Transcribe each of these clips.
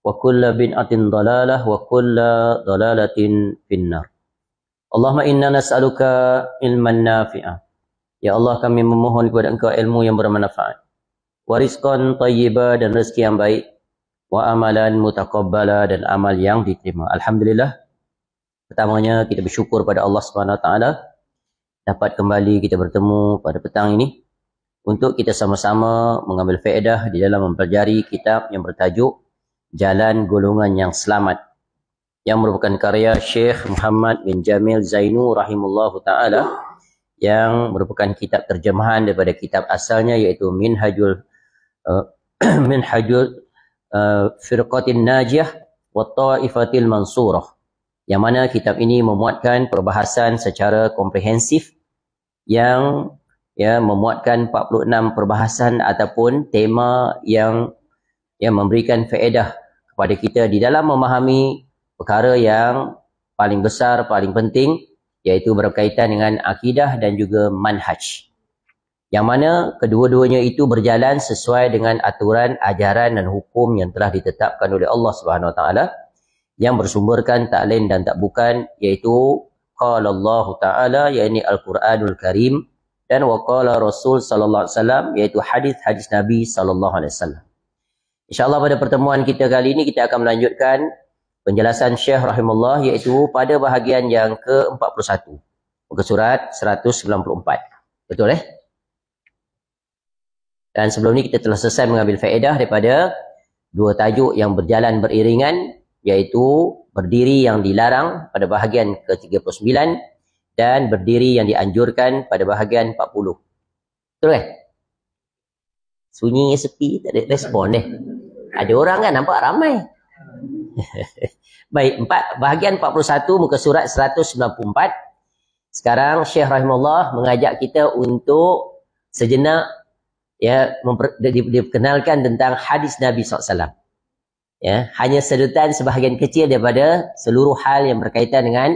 wa kulla bin'atin dalalah wa kulla dalalatin finnar. Allahumma inna nas'aluka ilman nafi'ah. Ya Allah kami memohon kepada engkau ilmu yang bermanfaat. Warizqan tayyibah dan rezeki yang baik. Wa amalan mutakabbala dan amal yang diterima. Alhamdulillah. Pertamanya kita bersyukur pada Allah SWT. Dapat kembali kita bertemu pada petang ini. Untuk kita sama-sama mengambil faedah di dalam mempelajari kitab yang bertajuk Jalan Golongan Yang Selamat yang merupakan karya Syekh Muhammad bin Jamil Zainu rahimullahu taala yang merupakan kitab terjemahan daripada kitab asalnya iaitu Minhajul uh, Minhajul uh, Firqatin Najiyah wa Taifatil Mansurah yang mana kitab ini memuatkan perbahasan secara komprehensif yang ya memuatkan 46 perbahasan ataupun tema yang Ya memberikan faedah kepada kita di dalam memahami perkara yang paling besar, paling penting iaitu berkaitan dengan akidah dan juga manhaj. Yang mana kedua-duanya itu berjalan sesuai dengan aturan, ajaran dan hukum yang telah ditetapkan oleh Allah Subhanahu Wa Taala yang bersumberkan tak lain dan tak bukan iaitu qala Allah Taala yakni Al-Quranul Karim dan waqala Rasul sallallahu alaihi wasallam iaitu hadis-hadis Nabi sallallahu alaihi wasallam. InsyaAllah pada pertemuan kita kali ini kita akan melanjutkan penjelasan Syekh Rahimullah iaitu pada bahagian yang ke-41. Muka surat 194. Betul eh? Dan sebelum ini kita telah selesai mengambil faedah daripada dua tajuk yang berjalan beriringan iaitu berdiri yang dilarang pada bahagian ke-39 dan berdiri yang dianjurkan pada bahagian 40. Betul eh? Sunyi sepi tak ada respon deh. Ada orang kan nampak ramai. Baik, empat, bahagian 41 muka surat 194. Sekarang Syekh Rahimullah mengajak kita untuk sejenak ya memper, di, diperkenalkan tentang hadis Nabi SAW. Ya, hanya sedutan sebahagian kecil daripada seluruh hal yang berkaitan dengan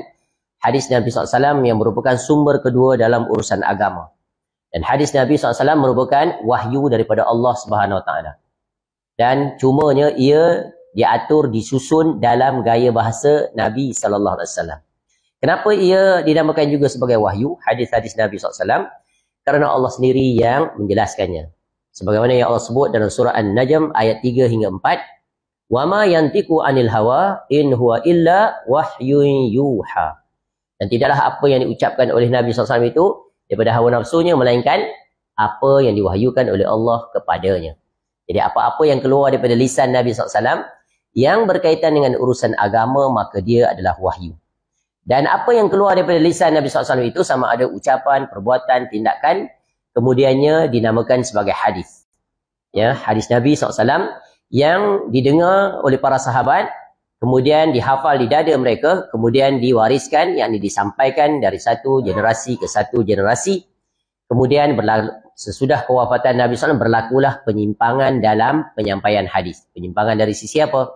hadis Nabi SAW yang merupakan sumber kedua dalam urusan agama. Dan hadis Nabi SAW merupakan wahyu daripada Allah Subhanahu Wa Taala. Dan cumanya ia diatur, disusun dalam gaya bahasa Nabi SAW. Kenapa ia dinamakan juga sebagai wahyu, hadis-hadis Nabi SAW? Kerana Allah sendiri yang menjelaskannya. Sebagaimana yang Allah sebut dalam surah An-Najm ayat 3 hingga 4. وَمَا يَنْتِكُ عَنِ الْهَوَىٰ إِنْ هُوَ إِلَّا وَحْيُّ يُوحَىٰ Dan tidaklah apa yang diucapkan oleh Nabi SAW itu daripada hawa nafsunya melainkan apa yang diwahyukan oleh Allah kepadanya. Jadi apa-apa yang keluar daripada lisan Nabi SAW yang berkaitan dengan urusan agama maka dia adalah wahyu. Dan apa yang keluar daripada lisan Nabi SAW itu sama ada ucapan, perbuatan, tindakan kemudiannya dinamakan sebagai hadis. Ya, hadis Nabi SAW yang didengar oleh para sahabat kemudian dihafal di dada mereka, kemudian diwariskan, yakni disampaikan dari satu generasi ke satu generasi. Kemudian berlaku, sesudah kewafatan Nabi SAW berlakulah penyimpangan dalam penyampaian hadis. Penyimpangan dari sisi apa?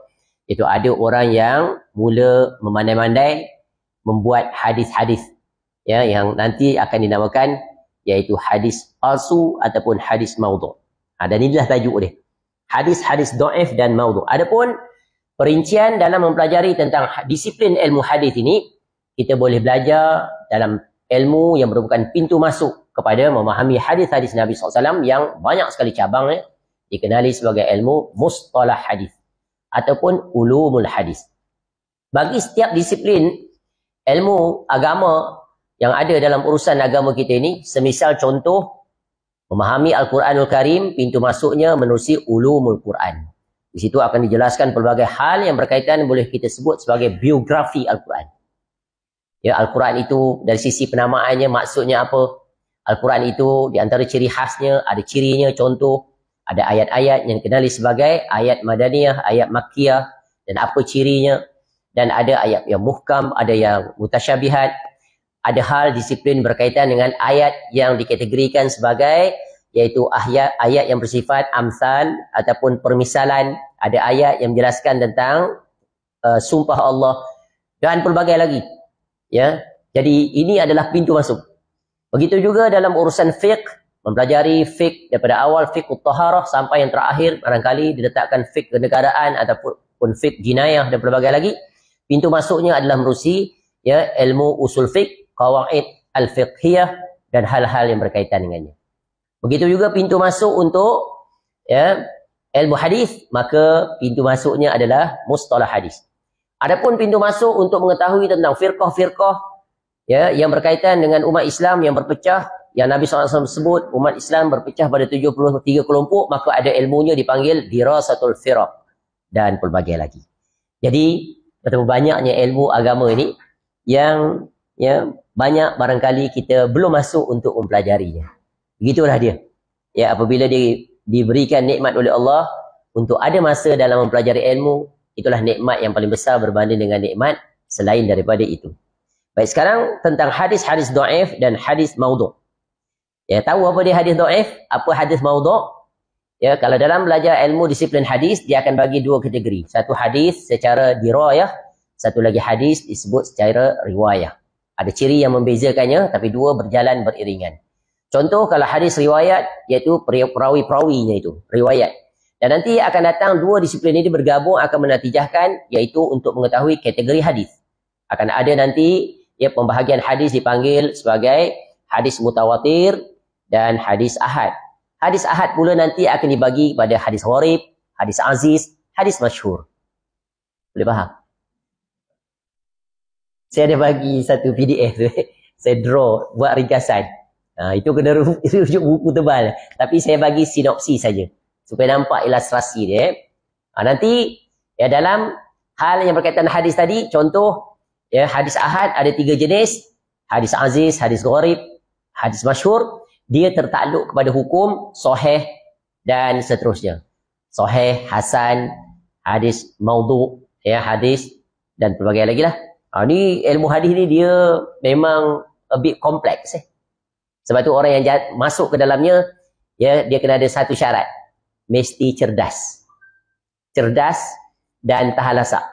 Itu ada orang yang mula memandai-mandai membuat hadis-hadis ya yang nanti akan dinamakan iaitu hadis palsu ataupun hadis maudhu. Ha, dan inilah tajuk dia. Hadis-hadis do'if dan maudhu. Adapun perincian dalam mempelajari tentang ha-, disiplin ilmu hadis ini kita boleh belajar dalam ilmu yang merupakan pintu masuk kepada memahami hadis-hadis Nabi SAW yang banyak sekali cabangnya eh, dikenali sebagai ilmu mustalah hadis ataupun ulumul hadis. Bagi setiap disiplin ilmu agama yang ada dalam urusan agama kita ini, semisal contoh memahami Al-Quranul Karim, pintu masuknya menerusi ulumul Quran. Di situ akan dijelaskan pelbagai hal yang berkaitan boleh kita sebut sebagai biografi Al-Quran. Ya, Al-Quran itu dari sisi penamaannya maksudnya apa? Al-Quran itu di antara ciri khasnya ada cirinya contoh ada ayat-ayat yang dikenali sebagai ayat madaniyah, ayat makkiyah dan apa cirinya dan ada ayat yang muhkam, ada yang mutasyabihat. Ada hal disiplin berkaitan dengan ayat yang dikategorikan sebagai iaitu ayat, ayat yang bersifat amsal ataupun permisalan ada ayat yang menjelaskan tentang uh, sumpah Allah dan pelbagai lagi ya jadi ini adalah pintu masuk begitu juga dalam urusan fiqh mempelajari fiqh daripada awal fiqh taharah sampai yang terakhir barangkali diletakkan fiqh kenegaraan ataupun fiqh jinayah dan pelbagai lagi pintu masuknya adalah merusi ya ilmu usul fiqh qawaid al-fiqhiyah dan hal-hal yang berkaitan dengannya Begitu juga pintu masuk untuk ya, ilmu hadis, maka pintu masuknya adalah mustalah hadis. Adapun pintu masuk untuk mengetahui tentang firqah-firqah ya, yang berkaitan dengan umat Islam yang berpecah, yang Nabi SAW sebut umat Islam berpecah pada 73 kelompok, maka ada ilmunya dipanggil dirasatul firqah dan pelbagai lagi. Jadi, betapa banyaknya ilmu agama ini yang ya, banyak barangkali kita belum masuk untuk mempelajarinya. Begitulah dia. Ya apabila dia diberikan nikmat oleh Allah untuk ada masa dalam mempelajari ilmu, itulah nikmat yang paling besar berbanding dengan nikmat selain daripada itu. Baik sekarang tentang hadis-hadis dhaif dan hadis maudhu'. Ya tahu apa dia hadis dhaif, apa hadis maudhu'? Ya kalau dalam belajar ilmu disiplin hadis dia akan bagi dua kategori. Satu hadis secara dirayah, satu lagi hadis disebut secara riwayah. Ada ciri yang membezakannya tapi dua berjalan beriringan. Contoh kalau hadis riwayat iaitu perawi-perawinya itu, riwayat. Dan nanti akan datang dua disiplin ini bergabung akan menatijahkan iaitu untuk mengetahui kategori hadis. Akan ada nanti ya pembahagian hadis dipanggil sebagai hadis mutawatir dan hadis ahad. Hadis ahad pula nanti akan dibagi kepada hadis warib, hadis aziz, hadis masyhur. Boleh faham? Saya ada bagi satu PDF tu. Saya draw buat ringkasan. Ha, itu kena rujuk buku tebal. Tapi saya bagi sinopsi saja. Supaya nampak ilustrasi dia. Eh. Ha, nanti ya dalam hal yang berkaitan hadis tadi. Contoh ya hadis ahad ada tiga jenis. Hadis aziz, hadis gharib, hadis masyur. Dia tertakluk kepada hukum soheh dan seterusnya. Soheh, hasan, hadis maudhu, ya, hadis dan pelbagai lagi lah. Ha, ni ilmu hadis ni dia memang a bit kompleks. eh. Sebab tu orang yang jat, masuk ke dalamnya ya dia kena ada satu syarat. Mesti cerdas. Cerdas dan tahalasak.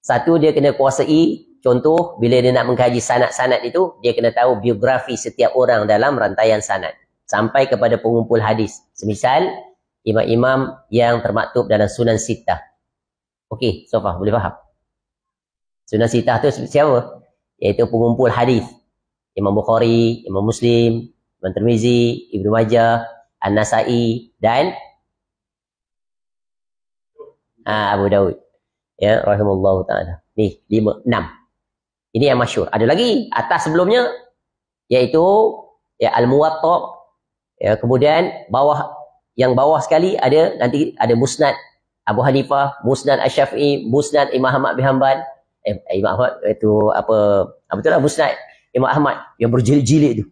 Satu dia kena kuasai contoh bila dia nak mengkaji sanad-sanad itu dia kena tahu biografi setiap orang dalam rantaian sanad sampai kepada pengumpul hadis. Semisal imam-imam yang termaktub dalam Sunan Sittah. Okey, so far boleh faham. Sunan Sittah tu siapa? Iaitu pengumpul hadis. Imam Bukhari, Imam Muslim, Imam Tirmizi, Ibnu Majah, An-Nasa'i dan uh, Abu Dawud. Ya, rahimallahu taala. Ni lima, enam. Ini yang masyur. Ada lagi atas sebelumnya iaitu ya Al-Muwatta. Ya, kemudian bawah yang bawah sekali ada nanti ada Musnad Abu Hanifah, Musnad Asy-Syafi'i, Musnad Imam Ahmad bin Hanbal. Eh, Imam Ahmad itu apa? Apa tu lah Musnad Imam Ahmad yang berjilid-jilid tu.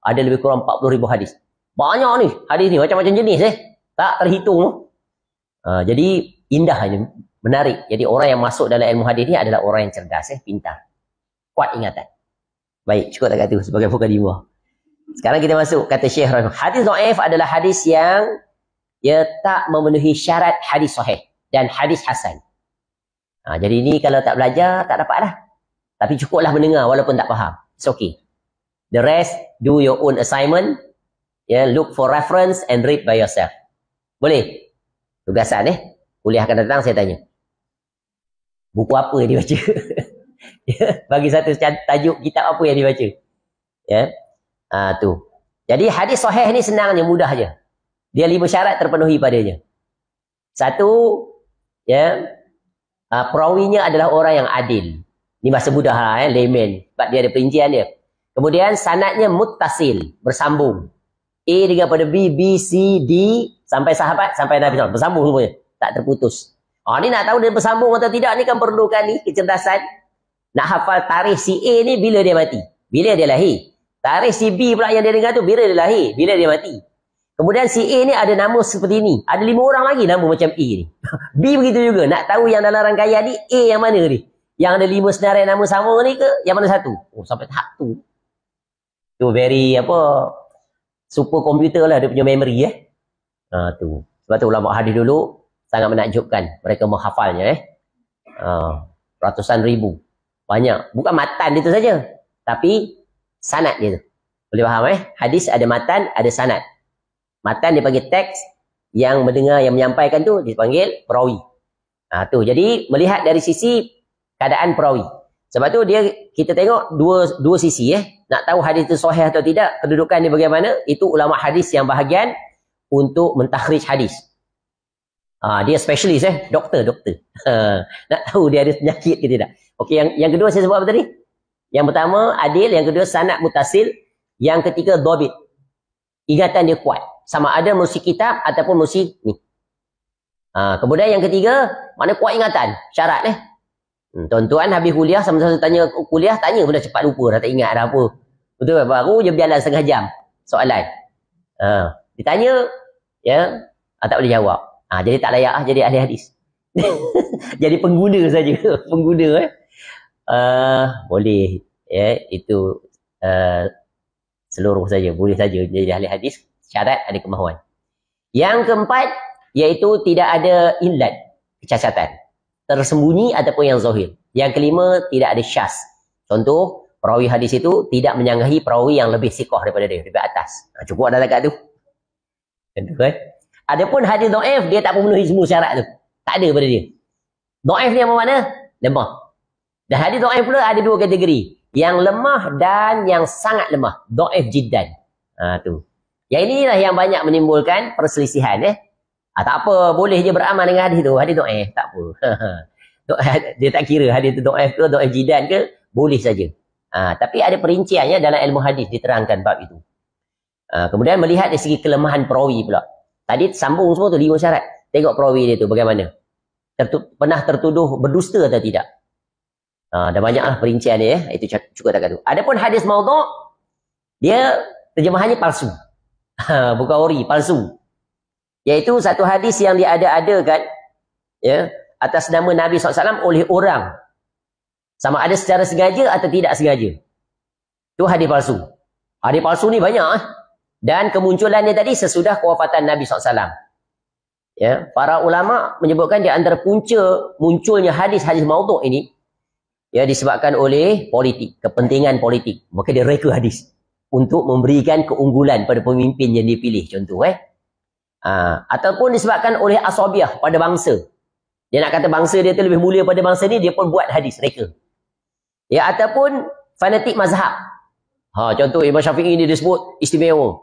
Ada lebih kurang 40 ribu hadis. Banyak ni hadis ni. Macam-macam jenis eh. Tak terhitung. Uh, jadi indah je. Menarik. Jadi orang yang masuk dalam ilmu hadis ni adalah orang yang cerdas eh. Pintar. Kuat ingatan. Baik. Cukup tak kata sebagai fukadimah. Sekarang kita masuk kata Syekh Rahim. Hadis Zaif adalah hadis yang ia tak memenuhi syarat hadis sahih dan hadis hasan. Ha, jadi ini kalau tak belajar, tak dapat lah Tapi cukuplah mendengar walaupun tak faham it's okay. The rest, do your own assignment. Yeah, look for reference and read by yourself. Boleh? Tugasan eh? Kuliah akan datang, saya tanya. Buku apa yang dibaca? Ya, bagi satu tajuk kitab apa yang dibaca? Ya, yeah. ha, tu. Jadi hadis soheh ni senang je, mudah je. Dia lima syarat terpenuhi padanya. Satu, ya, yeah, uh, perawinya adalah orang yang adil. Ini bahasa mudah ha, lah eh, layman. Sebab dia ada perincian dia. Kemudian sanatnya mutasil, bersambung. A dengan pada B, B, C, D, sampai sahabat, sampai Nabi SAW. Bersambung semuanya. Tak terputus. Oh, ni nak tahu dia bersambung atau tidak, ni kan perlukan ni kecerdasan. Nak hafal tarikh si A ni bila dia mati. Bila dia lahir. Tarikh si B pula yang dia dengar tu, bila dia lahir. Bila dia mati. Kemudian si A ni ada nama seperti ini, Ada lima orang lagi nama macam A ni. B begitu juga. Nak tahu yang dalam rangkaian ni, A yang mana ni. Yang ada lima senarai nama sama ni ke? Yang mana satu? Oh, sampai tahap tu. Tu very apa? Super komputer lah dia punya memory eh. Ha, tu. Sebab tu ulama hadis dulu sangat menakjubkan mereka menghafalnya eh. Ha, ratusan ribu. Banyak. Bukan matan dia tu saja. Tapi sanat dia tu. Boleh faham eh? Hadis ada matan, ada sanat. Matan dia panggil teks. Yang mendengar, yang menyampaikan tu dipanggil perawi. Ha, tu. Jadi melihat dari sisi keadaan perawi. Sebab tu dia kita tengok dua dua sisi eh. Nak tahu hadis itu sahih atau tidak, kedudukan dia bagaimana? Itu ulama hadis yang bahagian untuk mentakhrij hadis. Ha, dia specialist eh, doktor, doktor. Ha, nak tahu dia ada penyakit ke tidak. Okey, yang yang kedua saya sebut apa tadi? Yang pertama adil, yang kedua sanad mutasil, yang ketiga dhabit. Ingatan dia kuat. Sama ada mursi kitab ataupun mursi ni. Ha, kemudian yang ketiga, mana kuat ingatan? Syarat eh. Hmm, tuan-tuan habis kuliah sama-sama tanya oh, kuliah tanya pun dah cepat lupa dah tak ingat dah apa. Betul tak? Baru je berjalan setengah jam soalan. Ha, ditanya ya, ha, tak boleh jawab. Ha, jadi tak layak ah jadi ahli hadis. jadi pengguna saja, pengguna eh. Uh, boleh ya itu uh, seluruh saja boleh saja jadi ahli hadis syarat ada kemahuan. Yang keempat iaitu tidak ada illat kecacatan tersembunyi ataupun yang zahir. Yang kelima, tidak ada syas. Contoh, perawi hadis itu tidak menyanggahi perawi yang lebih sikoh daripada dia, daripada atas. Ha, cukup ada dekat tu. Contoh, eh? Ada hadis do'if, dia tak memenuhi semua syarat tu. Tak ada pada dia. Do'if ni apa makna? Lemah. Dan hadis do'if pula ada dua kategori. Yang lemah dan yang sangat lemah. Do'if jiddan. Ha, tu. Yang inilah yang banyak menimbulkan perselisihan. Eh? Ah, tak apa, boleh je beramal dengan hadis tu. Hadis do'if, tak apa. dia tak kira hadis tu do'if ke, do'if jidan ke, boleh saja. Ah, tapi ada perinciannya dalam ilmu hadis diterangkan bab itu. Ah, kemudian melihat dari segi kelemahan perawi pula. Tadi sambung semua tu lima syarat. Tengok perawi dia tu bagaimana. Tertu pernah tertuduh berdusta atau tidak. Ah, ada banyaklah perinciannya. dia. Eh. Itu cukup tak Ada pun hadis maudhu, dia terjemahannya palsu. bukan ori, palsu. Iaitu satu hadis yang diada-adakan ya, atas nama Nabi SAW oleh orang. Sama ada secara sengaja atau tidak sengaja. Itu hadis palsu. Hadis palsu ni banyak. Eh? Dan kemunculannya tadi sesudah kewafatan Nabi SAW. Ya, para ulama menyebutkan di antara punca munculnya hadis-hadis maudhu' ini ya disebabkan oleh politik, kepentingan politik. Maka dia reka hadis untuk memberikan keunggulan pada pemimpin yang dipilih contoh eh. Ha, ataupun disebabkan oleh asabiah pada bangsa. Dia nak kata bangsa dia tu lebih mulia pada bangsa ni, dia pun buat hadis mereka. Ya, ataupun fanatik mazhab. Ha, contoh Imam Syafi'i ni disebut istimewa.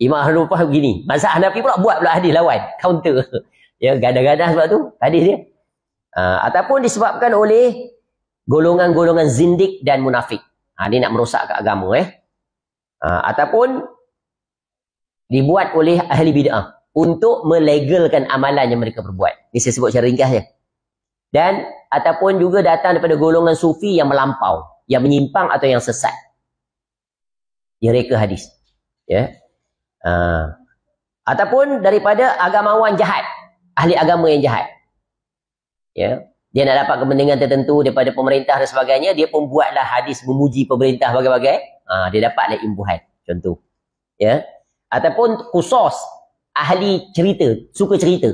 Imam Hanifah begini. Mazhab Hanafi pula buat pula hadis lawan. Counter. Ya, gadah-gadah sebab tu hadis dia. Ha, ataupun disebabkan oleh golongan-golongan zindik dan munafik. Ha, ni nak merosak ke agama eh. Ha, ataupun dibuat oleh ahli bid'ah untuk melegalkan amalan yang mereka perbuat. Ini saya sebut secara ringkas je. Dan ataupun juga datang daripada golongan sufi yang melampau, yang menyimpang atau yang sesat. Yang reka hadis. Ya. Yeah. Ataupun daripada agamawan jahat. Ahli agama yang jahat. Ya. Dia nak dapat kepentingan tertentu daripada pemerintah dan sebagainya, dia pun buatlah hadis memuji pemerintah bagai-bagai. Ha, dia dapatlah imbuhan. Contoh. Ya. Ataupun khusus ahli cerita, suka cerita.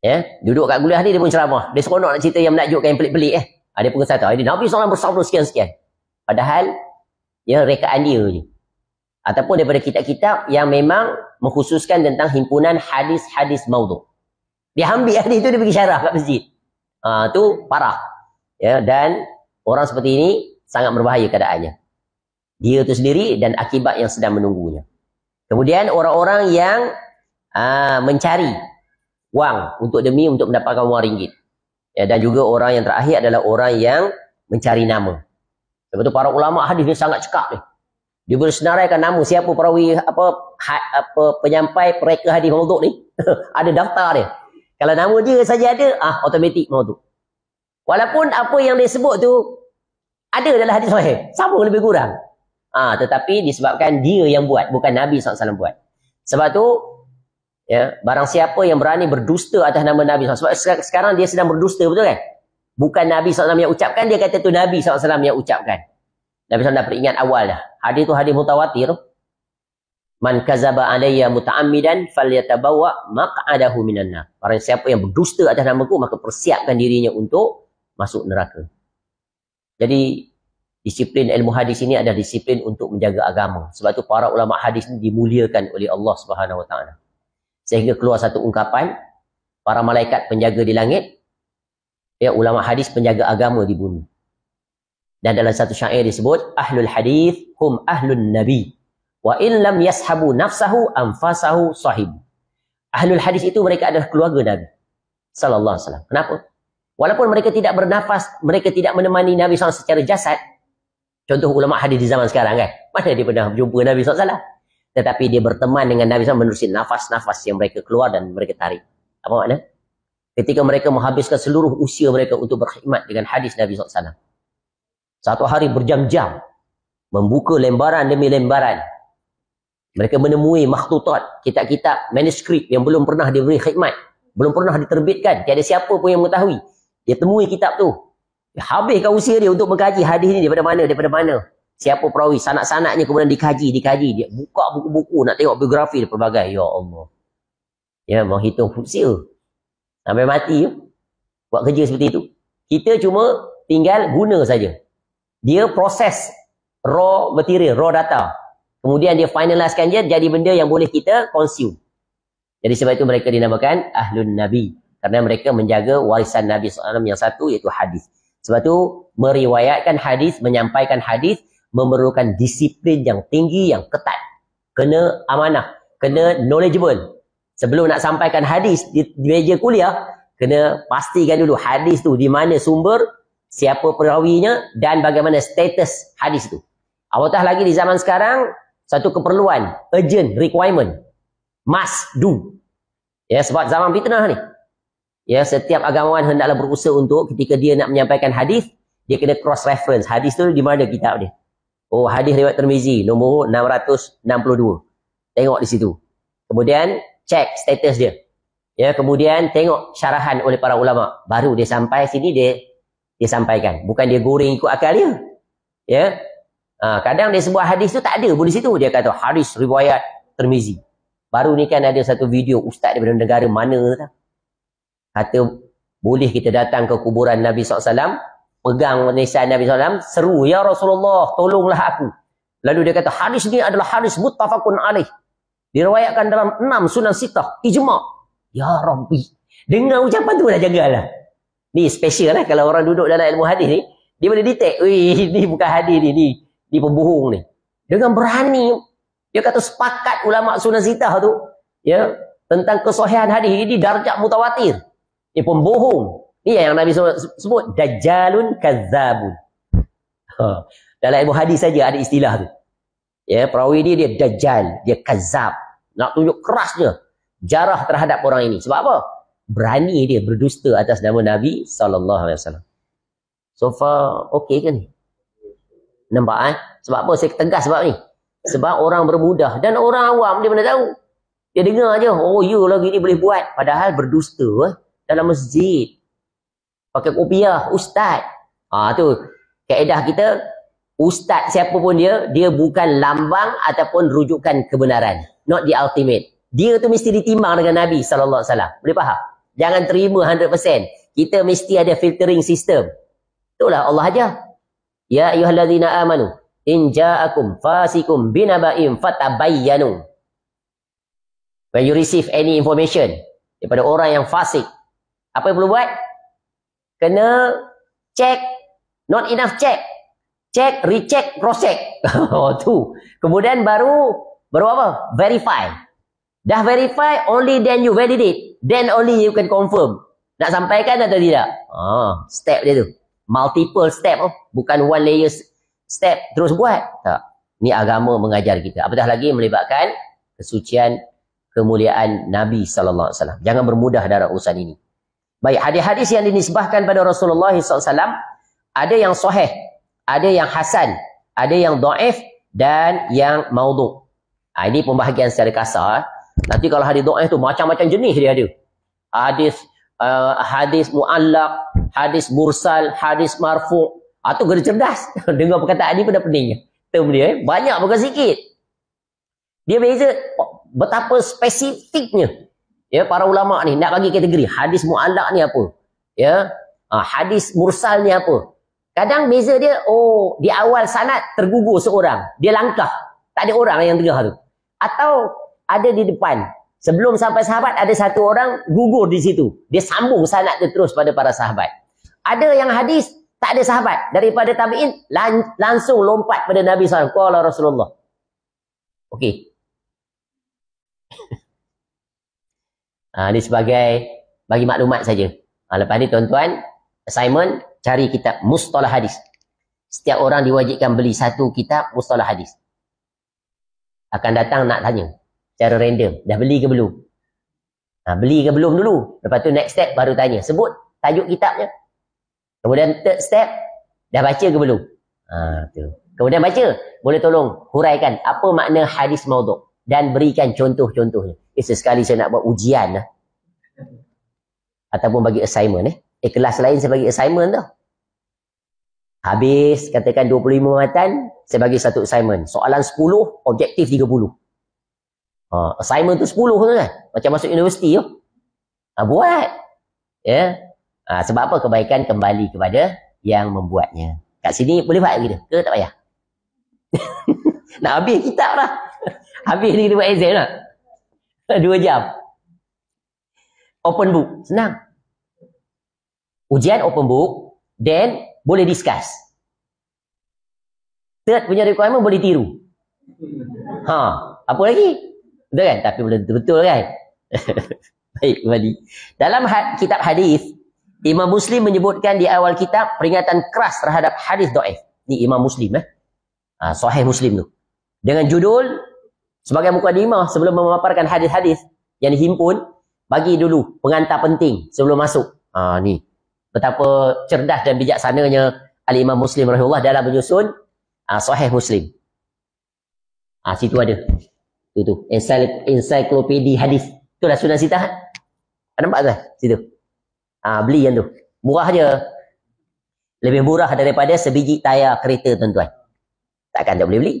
Ya, duduk kat kuliah ni dia pun ceramah. Dia seronok nak cerita yang menakjubkan yang pelik-pelik eh. Ada ha, pun kata, ah, ini Nabi SAW bersabda sekian-sekian. Padahal, ya, rekaan dia je. Ataupun daripada kitab-kitab yang memang mengkhususkan tentang himpunan hadis-hadis maudhu. Dia ambil hadis tu, dia pergi syarah kat masjid. Ha, tu parah. Ya, dan orang seperti ini sangat berbahaya keadaannya. Dia tu sendiri dan akibat yang sedang menunggunya. Kemudian orang-orang yang aa, ah, mencari wang untuk demi untuk mendapatkan wang ringgit. Ya, dan juga orang yang terakhir adalah orang yang mencari nama. Sebab itu para ulama hadis ni sangat cekap ni. Dia boleh senaraikan nama siapa perawi apa ha, apa penyampai mereka hadis maudhu' ni. ada daftar dia. Kalau nama dia saja ada, ah automatik maudhu'. Walaupun apa yang dia sebut tu ada dalam hadis sahih. Sama lebih kurang. Ha, tetapi disebabkan dia yang buat, bukan Nabi SAW buat. Sebab tu, ya, barang siapa yang berani berdusta atas nama Nabi SAW. Sebab sekarang dia sedang berdusta, betul kan? Bukan Nabi SAW yang ucapkan, dia kata tu Nabi SAW yang ucapkan. Nabi SAW dah peringat awal dah. Hadir tu hadir mutawatir. Man kazaba alaiya muta'amidan fal yatabawa maq'adahu minanna. Barang siapa yang berdusta atas nama ku, maka persiapkan dirinya untuk masuk neraka. Jadi disiplin ilmu hadis ini adalah disiplin untuk menjaga agama. Sebab tu para ulama hadis ini dimuliakan oleh Allah Subhanahu Wa Taala. Sehingga keluar satu ungkapan, para malaikat penjaga di langit, ya ulama hadis penjaga agama di bumi. Dan dalam satu syair disebut ahlul hadis hum ahlun nabi wa in lam yashabu nafsahu anfasahu sahib. Ahlul hadis itu mereka adalah keluarga Nabi sallallahu alaihi wasallam. Kenapa? Walaupun mereka tidak bernafas, mereka tidak menemani Nabi SAW secara jasad, Contoh ulama hadis di zaman sekarang kan. Mana dia pernah jumpa Nabi SAW. Tetapi dia berteman dengan Nabi SAW menerusi nafas-nafas yang mereka keluar dan mereka tarik. Apa makna? Ketika mereka menghabiskan seluruh usia mereka untuk berkhidmat dengan hadis Nabi SAW. Satu hari berjam-jam. Membuka lembaran demi lembaran. Mereka menemui makhlutat, kitab-kitab, manuskrip yang belum pernah diberi khidmat. Belum pernah diterbitkan. Tiada siapa pun yang mengetahui. Dia temui kitab tu. Habiskan usia dia untuk mengkaji hadis ni daripada mana, daripada mana. Siapa perawi, sanak-sanaknya kemudian dikaji, dikaji. Dia buka buku-buku nak tengok biografi dan pelbagai. Ya Allah. Ya, menghitung usia. Sampai mati ya. Buat kerja seperti itu. Kita cuma tinggal guna saja. Dia proses raw material, raw data. Kemudian dia finalizekan dia jadi benda yang boleh kita consume. Jadi sebab itu mereka dinamakan Ahlun Nabi. Kerana mereka menjaga warisan Nabi SAW yang satu iaitu hadis. Sebab tu meriwayatkan hadis, menyampaikan hadis memerlukan disiplin yang tinggi, yang ketat. Kena amanah, kena knowledgeable. Sebelum nak sampaikan hadis di, di meja kuliah, kena pastikan dulu hadis tu di mana sumber, siapa perawinya dan bagaimana status hadis tu. Apatah lagi di zaman sekarang, satu keperluan, urgent requirement, must do. Ya, sebab zaman fitnah ni. Ya, setiap agamawan hendaklah berusaha untuk ketika dia nak menyampaikan hadis, dia kena cross reference. Hadis tu di mana kitab dia? Oh, hadis riwayat Tirmizi nombor 662. Tengok di situ. Kemudian cek status dia. Ya, kemudian tengok syarahan oleh para ulama. Baru dia sampai sini dia dia sampaikan. Bukan dia goreng ikut akal dia. Ya. Ha, kadang dia sebuah hadis tu tak ada pun di situ. Dia kata hadis riwayat Tirmizi. Baru ni kan ada satu video ustaz daripada negara mana tak? Kata boleh kita datang ke kuburan Nabi SAW Pegang nisan Nabi SAW Seru Ya Rasulullah tolonglah aku Lalu dia kata hadis ini adalah hadis mutafakun alih Dirawayatkan dalam enam sunan sitah Ijma' Ya Rabbi Dengar ucapan tu dah jagalah Ni special lah kalau orang duduk dalam ilmu hadis ni Dia boleh detect Wih ni bukan hadis ni Ni, ni pembohong ni Dengan berani Dia kata sepakat ulama' sunan sitah tu Ya tentang kesohihan hadis ini darjah mutawatir. Dia bohong. Ni yang Nabi sebut, sebut dajjalun kazzabun. Ha. Dalam ilmu hadis saja ada istilah tu. Ya, perawi ni dia dajjal, dia kazzab. Nak tunjuk keras je jarah terhadap orang ini. Sebab apa? Berani dia berdusta atas nama Nabi saw. alaihi So far okey ke ni? Nampak eh? Sebab apa saya tegas sebab ni? Sebab orang bermudah dan orang awam dia mana tahu. Dia dengar aje, oh ya lagi ni boleh buat padahal berdusta eh dalam masjid. Pakai kopiah ustaz. Ah ha, tu kaedah kita ustaz siapa pun dia dia bukan lambang ataupun rujukan kebenaran. Not the ultimate. Dia tu mesti ditimbang dengan Nabi sallallahu alaihi wasallam. Boleh faham? Jangan terima 100%. Kita mesti ada filtering system. Itulah Allah aja. Ya ayyuhallazina amanu in ja'akum fasikum binaba'in fatabayyanu. When you receive any information daripada orang yang fasik, apa yang perlu buat? Kena check, not enough check. Check, recheck, cross check. oh, tu. Kemudian baru, baru apa? Verify. Dah verify, only then you validate. Then only you can confirm. Nak sampaikan atau tidak? Ah, step dia tu. Multiple step. Oh. Bukan one layer step terus buat. Tak. Ni agama mengajar kita. Apatah lagi melibatkan kesucian kemuliaan Nabi Sallallahu Alaihi Wasallam. Jangan bermudah dalam urusan ini. Baik, hadis-hadis yang dinisbahkan pada Rasulullah SAW, ada yang sahih, ada yang hasan, ada yang daif dan yang maudhu. Ha, ini pembahagian secara kasar. Nanti kalau hadis daif tu macam-macam jenis dia ada. Hadis uh, hadis muallaq, hadis mursal, hadis marfu. Atau ha, kena cerdas. Dengar perkataan ni pada dah pening. dia eh. Banyak bukan sikit. Dia beza betapa spesifiknya Ya, para ulama ni nak bagi kategori hadis muallaq ni apa? Ya. Ha, hadis mursal ni apa? Kadang beza dia oh di awal sanad tergugur seorang, dia langkah, tak ada orang yang tengah tu. Atau ada di depan. Sebelum sampai sahabat ada satu orang gugur di situ. Dia sambung sanad dia terus pada para sahabat. Ada yang hadis tak ada sahabat daripada tabi'in lang- langsung lompat pada Nabi SAW. Kuala Rasulullah. Okey. Ha, ah, ini sebagai bagi maklumat saja. Ha, lepas ni tuan-tuan, assignment cari kitab mustalah hadis. Setiap orang diwajibkan beli satu kitab mustalah hadis. Akan datang nak tanya. Secara random. Dah beli ke belum? Ha, beli ke belum dulu? Lepas tu next step baru tanya. Sebut tajuk kitabnya. Kemudian third step, dah baca ke belum? Ha, tu. Kemudian baca. Boleh tolong huraikan apa makna hadis mauduk. Dan berikan contoh-contohnya. Eh, sesekali saya nak buat ujian lah. Ataupun bagi assignment eh. Eh, kelas lain saya bagi assignment tau. Habis, katakan 25 matan, saya bagi satu assignment. Soalan 10, objektif 30. Ha, assignment tu 10 tu kan? Macam masuk universiti tu. Ha, buat. Ya. Ha, sebab apa? Kebaikan kembali kepada yang membuatnya. Kat sini boleh buat lagi kita tak payah? nak habis kitab lah. habis ni kena buat exam lah. Dua jam. Open book. Senang. Ujian open book. Then boleh discuss. Third punya requirement boleh tiru. Ha, apa lagi? Betul kan? Tapi boleh betul kan? Baik, kembali. Dalam had, kitab hadis, Imam Muslim menyebutkan di awal kitab peringatan keras terhadap hadis do'if. Ni Imam Muslim eh. Ha, sahih Muslim tu. Dengan judul Sebagai mukadimah sebelum memaparkan hadis-hadis yang dihimpun, bagi dulu pengantar penting sebelum masuk. Ha, ni. Betapa cerdas dan bijaksananya Al-Imam Muslim rahimahullah dalam menyusun ha, sahih Muslim. Ah ha, situ ada. Itu tu, ensiklopedia hadis. Tu dah sunan sitah. Ada nampak tak? Situ. Ah ha, beli yang tu. Murah je. Lebih murah daripada sebiji tayar kereta tuan-tuan. Takkan tak boleh beli.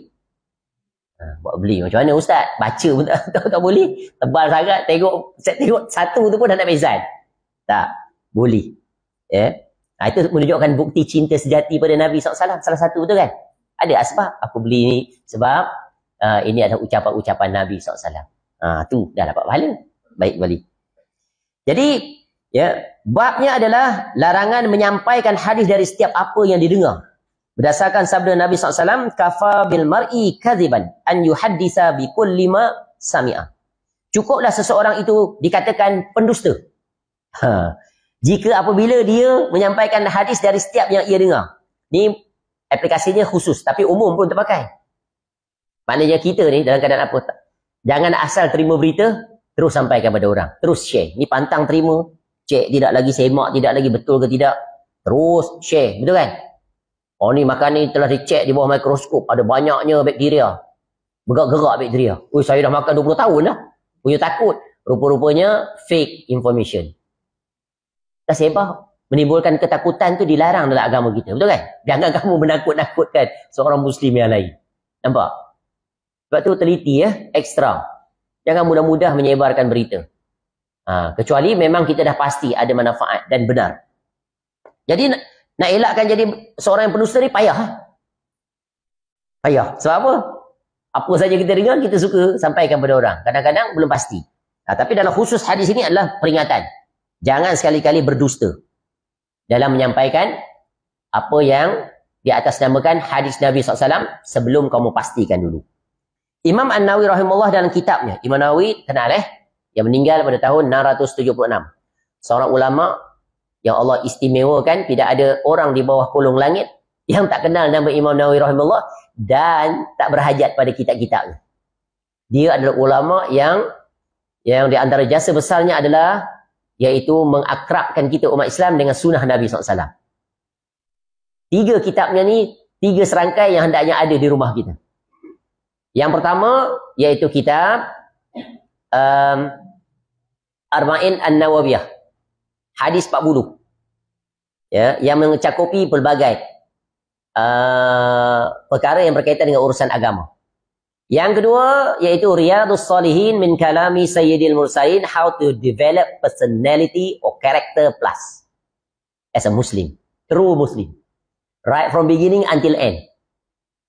Ha, buat beli macam mana ustaz baca pun tak, tak, tak boleh tebal sangat tengok set tengok satu tu pun dah nak mezan tak boleh ya yeah. Ha, nah, itu menunjukkan bukti cinta sejati pada Nabi SAW salah satu betul kan ada asbab aku beli ni sebab uh, ini adalah ucapan-ucapan Nabi SAW ha, uh, tu dah dapat pahala baik kembali jadi ya yeah, babnya adalah larangan menyampaikan hadis dari setiap apa yang didengar Berdasarkan sabda Nabi SAW, kafa bil mar'i kadiban an yuhaddisa bi kulli ma sami'a. Cukuplah seseorang itu dikatakan pendusta. Ha. Jika apabila dia menyampaikan hadis dari setiap yang ia dengar. Ni aplikasinya khusus tapi umum pun terpakai. Maknanya kita ni dalam keadaan apa tak? Jangan asal terima berita, terus sampaikan kepada orang. Terus share. Ni pantang terima, cek tidak lagi semak, tidak lagi betul ke tidak. Terus share. Betul kan? Oh ni makan ni telah dicek di bawah mikroskop. Ada banyaknya bakteria. Bergerak-gerak bakteria. Ui, saya dah makan 20 tahun dah. Punya takut. Rupa-rupanya fake information. Dah sebab menimbulkan ketakutan tu dilarang dalam agama kita. Betul kan? Jangan kamu menakut-nakutkan seorang Muslim yang lain. Nampak? Sebab tu teliti ya. Ekstra. Jangan mudah-mudah menyebarkan berita. Ha, kecuali memang kita dah pasti ada manfaat dan benar. Jadi nak elakkan jadi seorang yang pendusta ni payah. Ha? Payah. Sebab apa? Apa saja kita dengar, kita suka sampaikan kepada orang. Kadang-kadang belum pasti. Nah, ha, tapi dalam khusus hadis ini adalah peringatan. Jangan sekali-kali berdusta. Dalam menyampaikan apa yang di atas namakan hadis Nabi SAW sebelum kamu pastikan dulu. Imam An-Nawi rahimahullah dalam kitabnya. Imam An-Nawi kenal eh? Yang meninggal pada tahun 676. Seorang ulama' yang Allah istimewakan tidak ada orang di bawah kolong langit yang tak kenal nama Imam Nawawi rahimahullah dan tak berhajat pada kitab-kitab dia adalah ulama yang yang di antara jasa besarnya adalah iaitu mengakrabkan kita umat Islam dengan sunnah Nabi SAW tiga kitabnya ni tiga serangkai yang hendaknya ada di rumah kita yang pertama iaitu kitab um, Arba'in An-Nawawiyah hadis 40 ya yang mencakupi pelbagai uh, perkara yang berkaitan dengan urusan agama yang kedua iaitu riyadus salihin min kalami sayyidil mursalin how to develop personality or character plus as a muslim true muslim right from beginning until end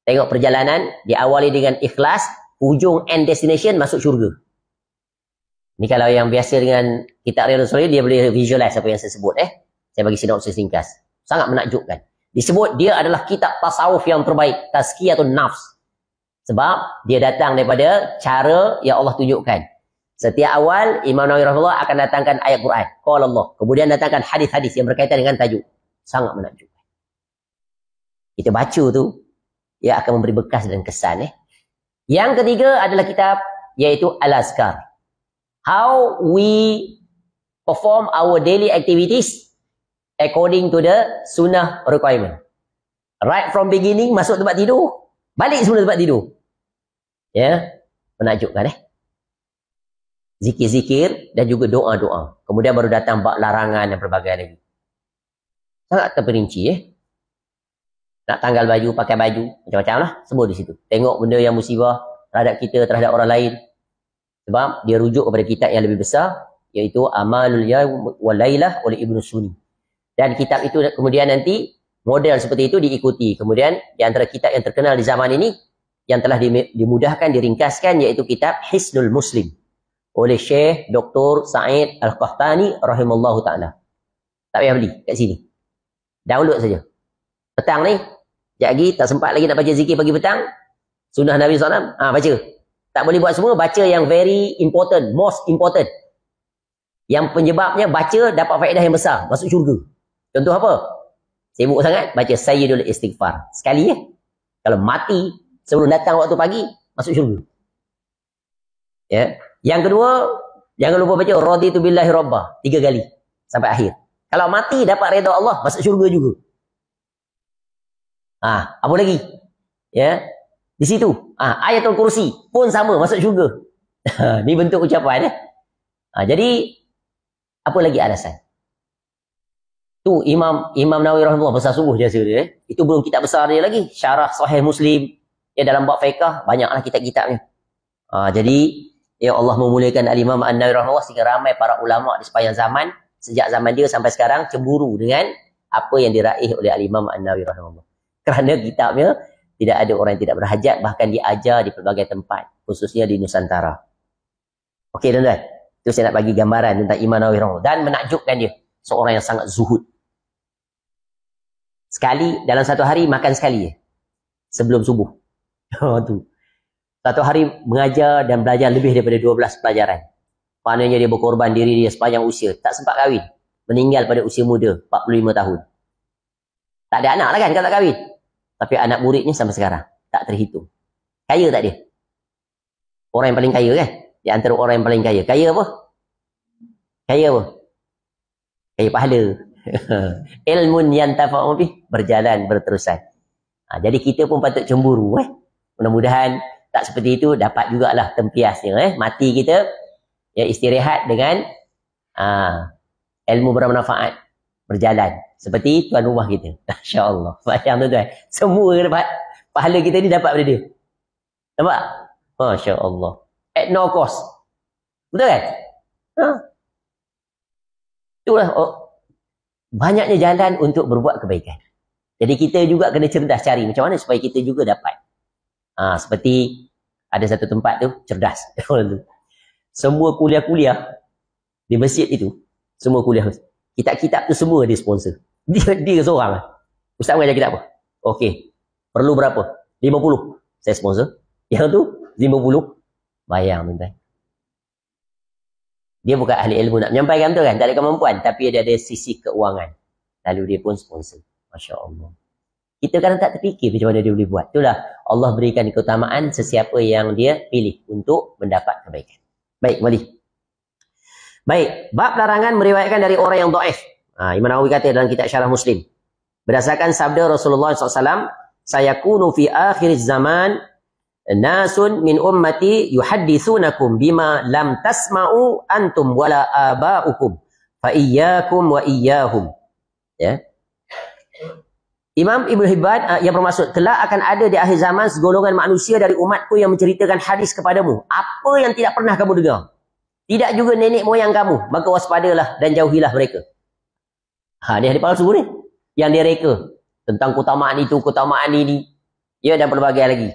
tengok perjalanan diawali dengan ikhlas hujung end destination masuk syurga Ni kalau yang biasa dengan kitab Riyadhus Salihin dia boleh visualize apa yang saya sebut eh. Saya bagi sinopsis singkas. Sangat menakjubkan. Disebut dia adalah kitab tasawuf yang terbaik, tazkiyah atau nafs. Sebab dia datang daripada cara yang Allah tunjukkan. Setiap awal Imam Nawawi rahimahullah akan datangkan ayat Quran, qala Allah. Kemudian datangkan hadis-hadis yang berkaitan dengan tajuk. Sangat menakjubkan. Kita baca tu ia akan memberi bekas dan kesan eh. Yang ketiga adalah kitab iaitu Al-Azkar how we perform our daily activities according to the sunnah requirement. Right from beginning masuk tempat tidur, balik semula tempat tidur. Ya, yeah. menakjubkan eh. Zikir-zikir dan juga doa-doa. Kemudian baru datang bak larangan dan pelbagai lagi. Sangat terperinci eh. Nak tanggal baju, pakai baju, macam-macam lah. Semua di situ. Tengok benda yang musibah terhadap kita, terhadap orang lain sebab dia rujuk kepada kitab yang lebih besar iaitu Amalul Yaum wal Lailah oleh Ibn Sunni. Dan kitab itu kemudian nanti model seperti itu diikuti. Kemudian di antara kitab yang terkenal di zaman ini yang telah dimudahkan, diringkaskan iaitu kitab Hisnul Muslim oleh Syekh Dr. Sa'id Al-Qahtani rahimallahu taala. Tak payah beli kat sini. Download saja. Petang ni, sekejap lagi tak sempat lagi nak baca zikir pagi petang, sunnah Nabi SAW, ha, ah, baca. Tak boleh buat semua, baca yang very important, most important. Yang penyebabnya baca dapat faedah yang besar, masuk syurga. Contoh apa? Sibuk sangat, baca Sayyidul Istighfar. Sekali ya. Kalau mati, sebelum datang waktu pagi, masuk syurga. Ya. Yang kedua, jangan lupa baca tu Billahi Rabbah. Tiga kali. Sampai akhir. Kalau mati, dapat reda Allah, masuk syurga juga. Ah, ha, apa lagi? Ya. Di situ, Ha, ayatul kursi pun sama masuk syurga. Ini bentuk ucapan eh. Ha, jadi apa lagi alasan? Tu Imam Imam Nawawi rahimahullah besar subuh jasa dia eh. Itu belum kitab besar dia lagi, Syarah Sahih Muslim yang dalam bab fiqh banyaklah kitab-kitabnya. Ha, jadi ya Allah memuliakan Al Imam An-Nawawi rahimahullah sehingga ramai para ulama di sepanjang zaman sejak zaman dia sampai sekarang cemburu dengan apa yang diraih oleh Al Imam An-Nawawi rahimahullah. Kerana kitabnya tidak ada orang yang tidak berhajat bahkan diajar di pelbagai tempat khususnya di Nusantara. Okey tuan-tuan. Itu saya nak bagi gambaran tentang Imam Nawawi dan menakjubkan dia seorang yang sangat zuhud. Sekali dalam satu hari makan sekali Sebelum subuh. Oh, tu. Satu hari mengajar dan belajar lebih daripada 12 pelajaran. Maknanya dia berkorban diri dia sepanjang usia. Tak sempat kahwin. Meninggal pada usia muda, 45 tahun. Tak ada anak lah kan kalau tak kahwin. Tapi anak muridnya sampai sekarang tak terhitung. Kaya tak dia? Orang yang paling kaya kan? Di antara orang yang paling kaya. Kaya apa? Kaya apa? Kaya pahala. Ilmu yang tafak mubi. Berjalan berterusan. Ha, jadi kita pun patut cemburu. Eh? Mudah-mudahan tak seperti itu dapat jugalah tempiasnya. Eh? Mati kita ya istirahat dengan ha, ilmu bermanfaat berjalan. Seperti tuan rumah kita. Masya Allah. Macam tu tuan. Semua dapat. Pahala kita ni dapat pada dia. Nampak? Masya Allah. At no cost. Betul kan? Ha? Itulah. Oh. Banyaknya jalan untuk berbuat kebaikan. Jadi kita juga kena cerdas cari macam mana supaya kita juga dapat. Ha, seperti ada satu tempat tu cerdas. Semua kuliah-kuliah di masjid itu. Semua kuliah Kitab-kitab tu semua dia sponsor. Dia dia seorang. Lah. Ustaz mengajar kita apa? Okey. Perlu berapa? 50. Saya sponsor. Yang tu 50. Bayar tuan Dia bukan ahli ilmu nak menyampaikan tu kan. Tak ada kemampuan. Tapi dia ada sisi keuangan. Lalu dia pun sponsor. Masya Allah. Kita kadang tak terfikir macam mana dia boleh buat. Itulah Allah berikan keutamaan sesiapa yang dia pilih untuk mendapat kebaikan. Baik, kembali. Baik, bab larangan meriwayatkan dari orang yang do'if. Ha, Imam Nawawi kata dalam kitab syarah Muslim. Berdasarkan sabda Rasulullah SAW, saya kunu fi akhir zaman nasun min ummati yuhadithunakum bima lam tasma'u antum wala aba'ukum fa iyyakum wa iyyahum. Ya. Imam Ibn Hibban uh, yang bermaksud telah akan ada di akhir zaman segolongan manusia dari umatku yang menceritakan hadis kepadamu. Apa yang tidak pernah kamu dengar? Tidak juga nenek moyang kamu. Maka waspadalah dan jauhilah mereka. Ha, ini hadis palsu ni. Yang dia reka. Tentang kutamaan itu, kutamaan ini. Ya, dan pelbagai lagi.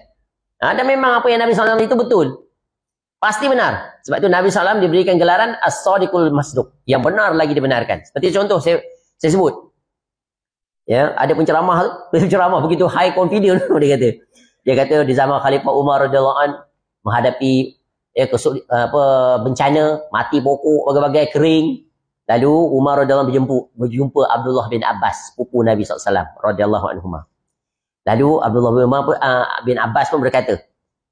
Ha, dan memang apa yang Nabi SAW itu betul. Pasti benar. Sebab itu Nabi SAW diberikan gelaran As-Sadiqul Masduq. Yang benar lagi dibenarkan. Seperti contoh saya, saya sebut. Ya, ada penceramah tu. Penceramah begitu high confidence dia kata. Dia kata di zaman Khalifah Umar radhiyallahu menghadapi ya kesuk eh, apa bencana mati pokok bagai-bagai kering lalu Umar radhiyallahu anhu berjumpa Abdullah bin Abbas pupu Nabi SAW alaihi radhiyallahu anhu lalu Abdullah bin Umar pun, uh, eh, bin Abbas pun berkata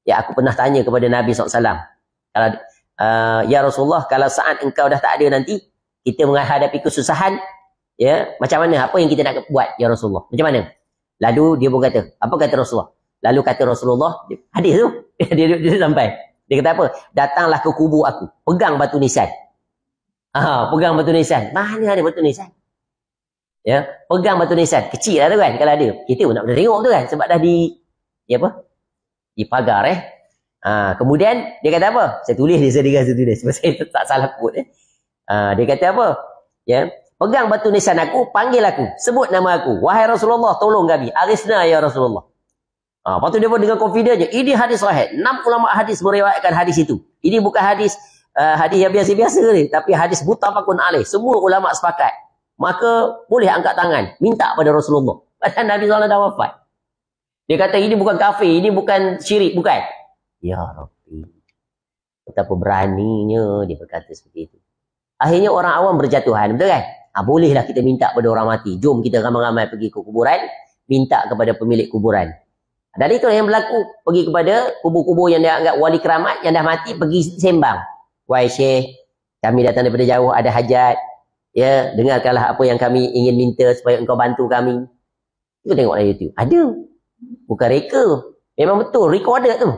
ya aku pernah tanya kepada Nabi SAW kalau uh, ya Rasulullah kalau saat engkau dah tak ada nanti kita menghadapi kesusahan ya macam mana apa yang kita nak buat ya Rasulullah macam mana lalu dia pun kata apa kata Rasulullah lalu kata Rasulullah hadis tu dia, dia, dia sampai dia kata apa? Datanglah ke kubur aku. Pegang batu nisan. Ah, pegang batu nisan. Mana ada batu nisan? Ya, pegang batu nisan. Kecil lah tu kan kalau ada. Kita pun nak boleh tengok tu kan sebab dah di di apa? Di pagar eh. Ah, kemudian dia kata apa? Saya tulis dia sendiri saya tulis sebab saya tak salah pun. eh. Ah, dia kata apa? Ya. Pegang batu nisan aku, panggil aku, sebut nama aku. Wahai Rasulullah, tolong kami. Arisna ya Rasulullah. Ha, lepas tu dia pun dengan confident je. Ini hadis sahih. Enam ulama hadis meriwayatkan hadis itu. Ini bukan hadis uh, hadis yang biasa-biasa ni. Tapi hadis buta pakun alih. Semua ulama sepakat. Maka boleh angkat tangan. Minta pada Rasulullah. Padahal Nabi SAW dah wafat. Dia kata ini bukan kafir. Ini bukan syirik. Bukan. Ya Rabbi. Betapa beraninya dia berkata seperti itu. Akhirnya orang awam berjatuhan. Betul kan? Ha, bolehlah kita minta pada orang mati. Jom kita ramai-ramai pergi ke kuburan. Minta kepada pemilik kuburan. Dan itu yang berlaku pergi kepada kubu-kubu yang dia anggap wali keramat yang dah mati pergi sembang. Wahai Syekh, kami datang daripada jauh ada hajat. Ya, dengarkanlah apa yang kami ingin minta supaya engkau bantu kami. Itu tengok dalam YouTube. Ada. Bukan reka. Memang betul recorder tu.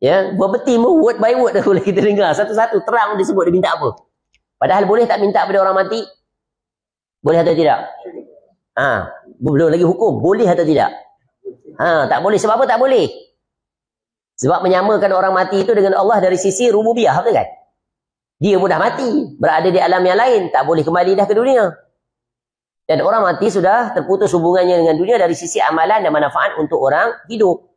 Ya, buat beti word by word dah boleh kita dengar satu-satu terang dia sebut dia minta apa. Padahal boleh tak minta pada orang mati? Boleh atau tidak? Ah, ha, belum lagi hukum. Boleh atau tidak? Ha, tak boleh. Sebab apa tak boleh? Sebab menyamakan orang mati itu dengan Allah dari sisi rububiah. Betul kan? Dia pun dah mati. Berada di alam yang lain. Tak boleh kembali dah ke dunia. Dan orang mati sudah terputus hubungannya dengan dunia dari sisi amalan dan manfaat untuk orang hidup.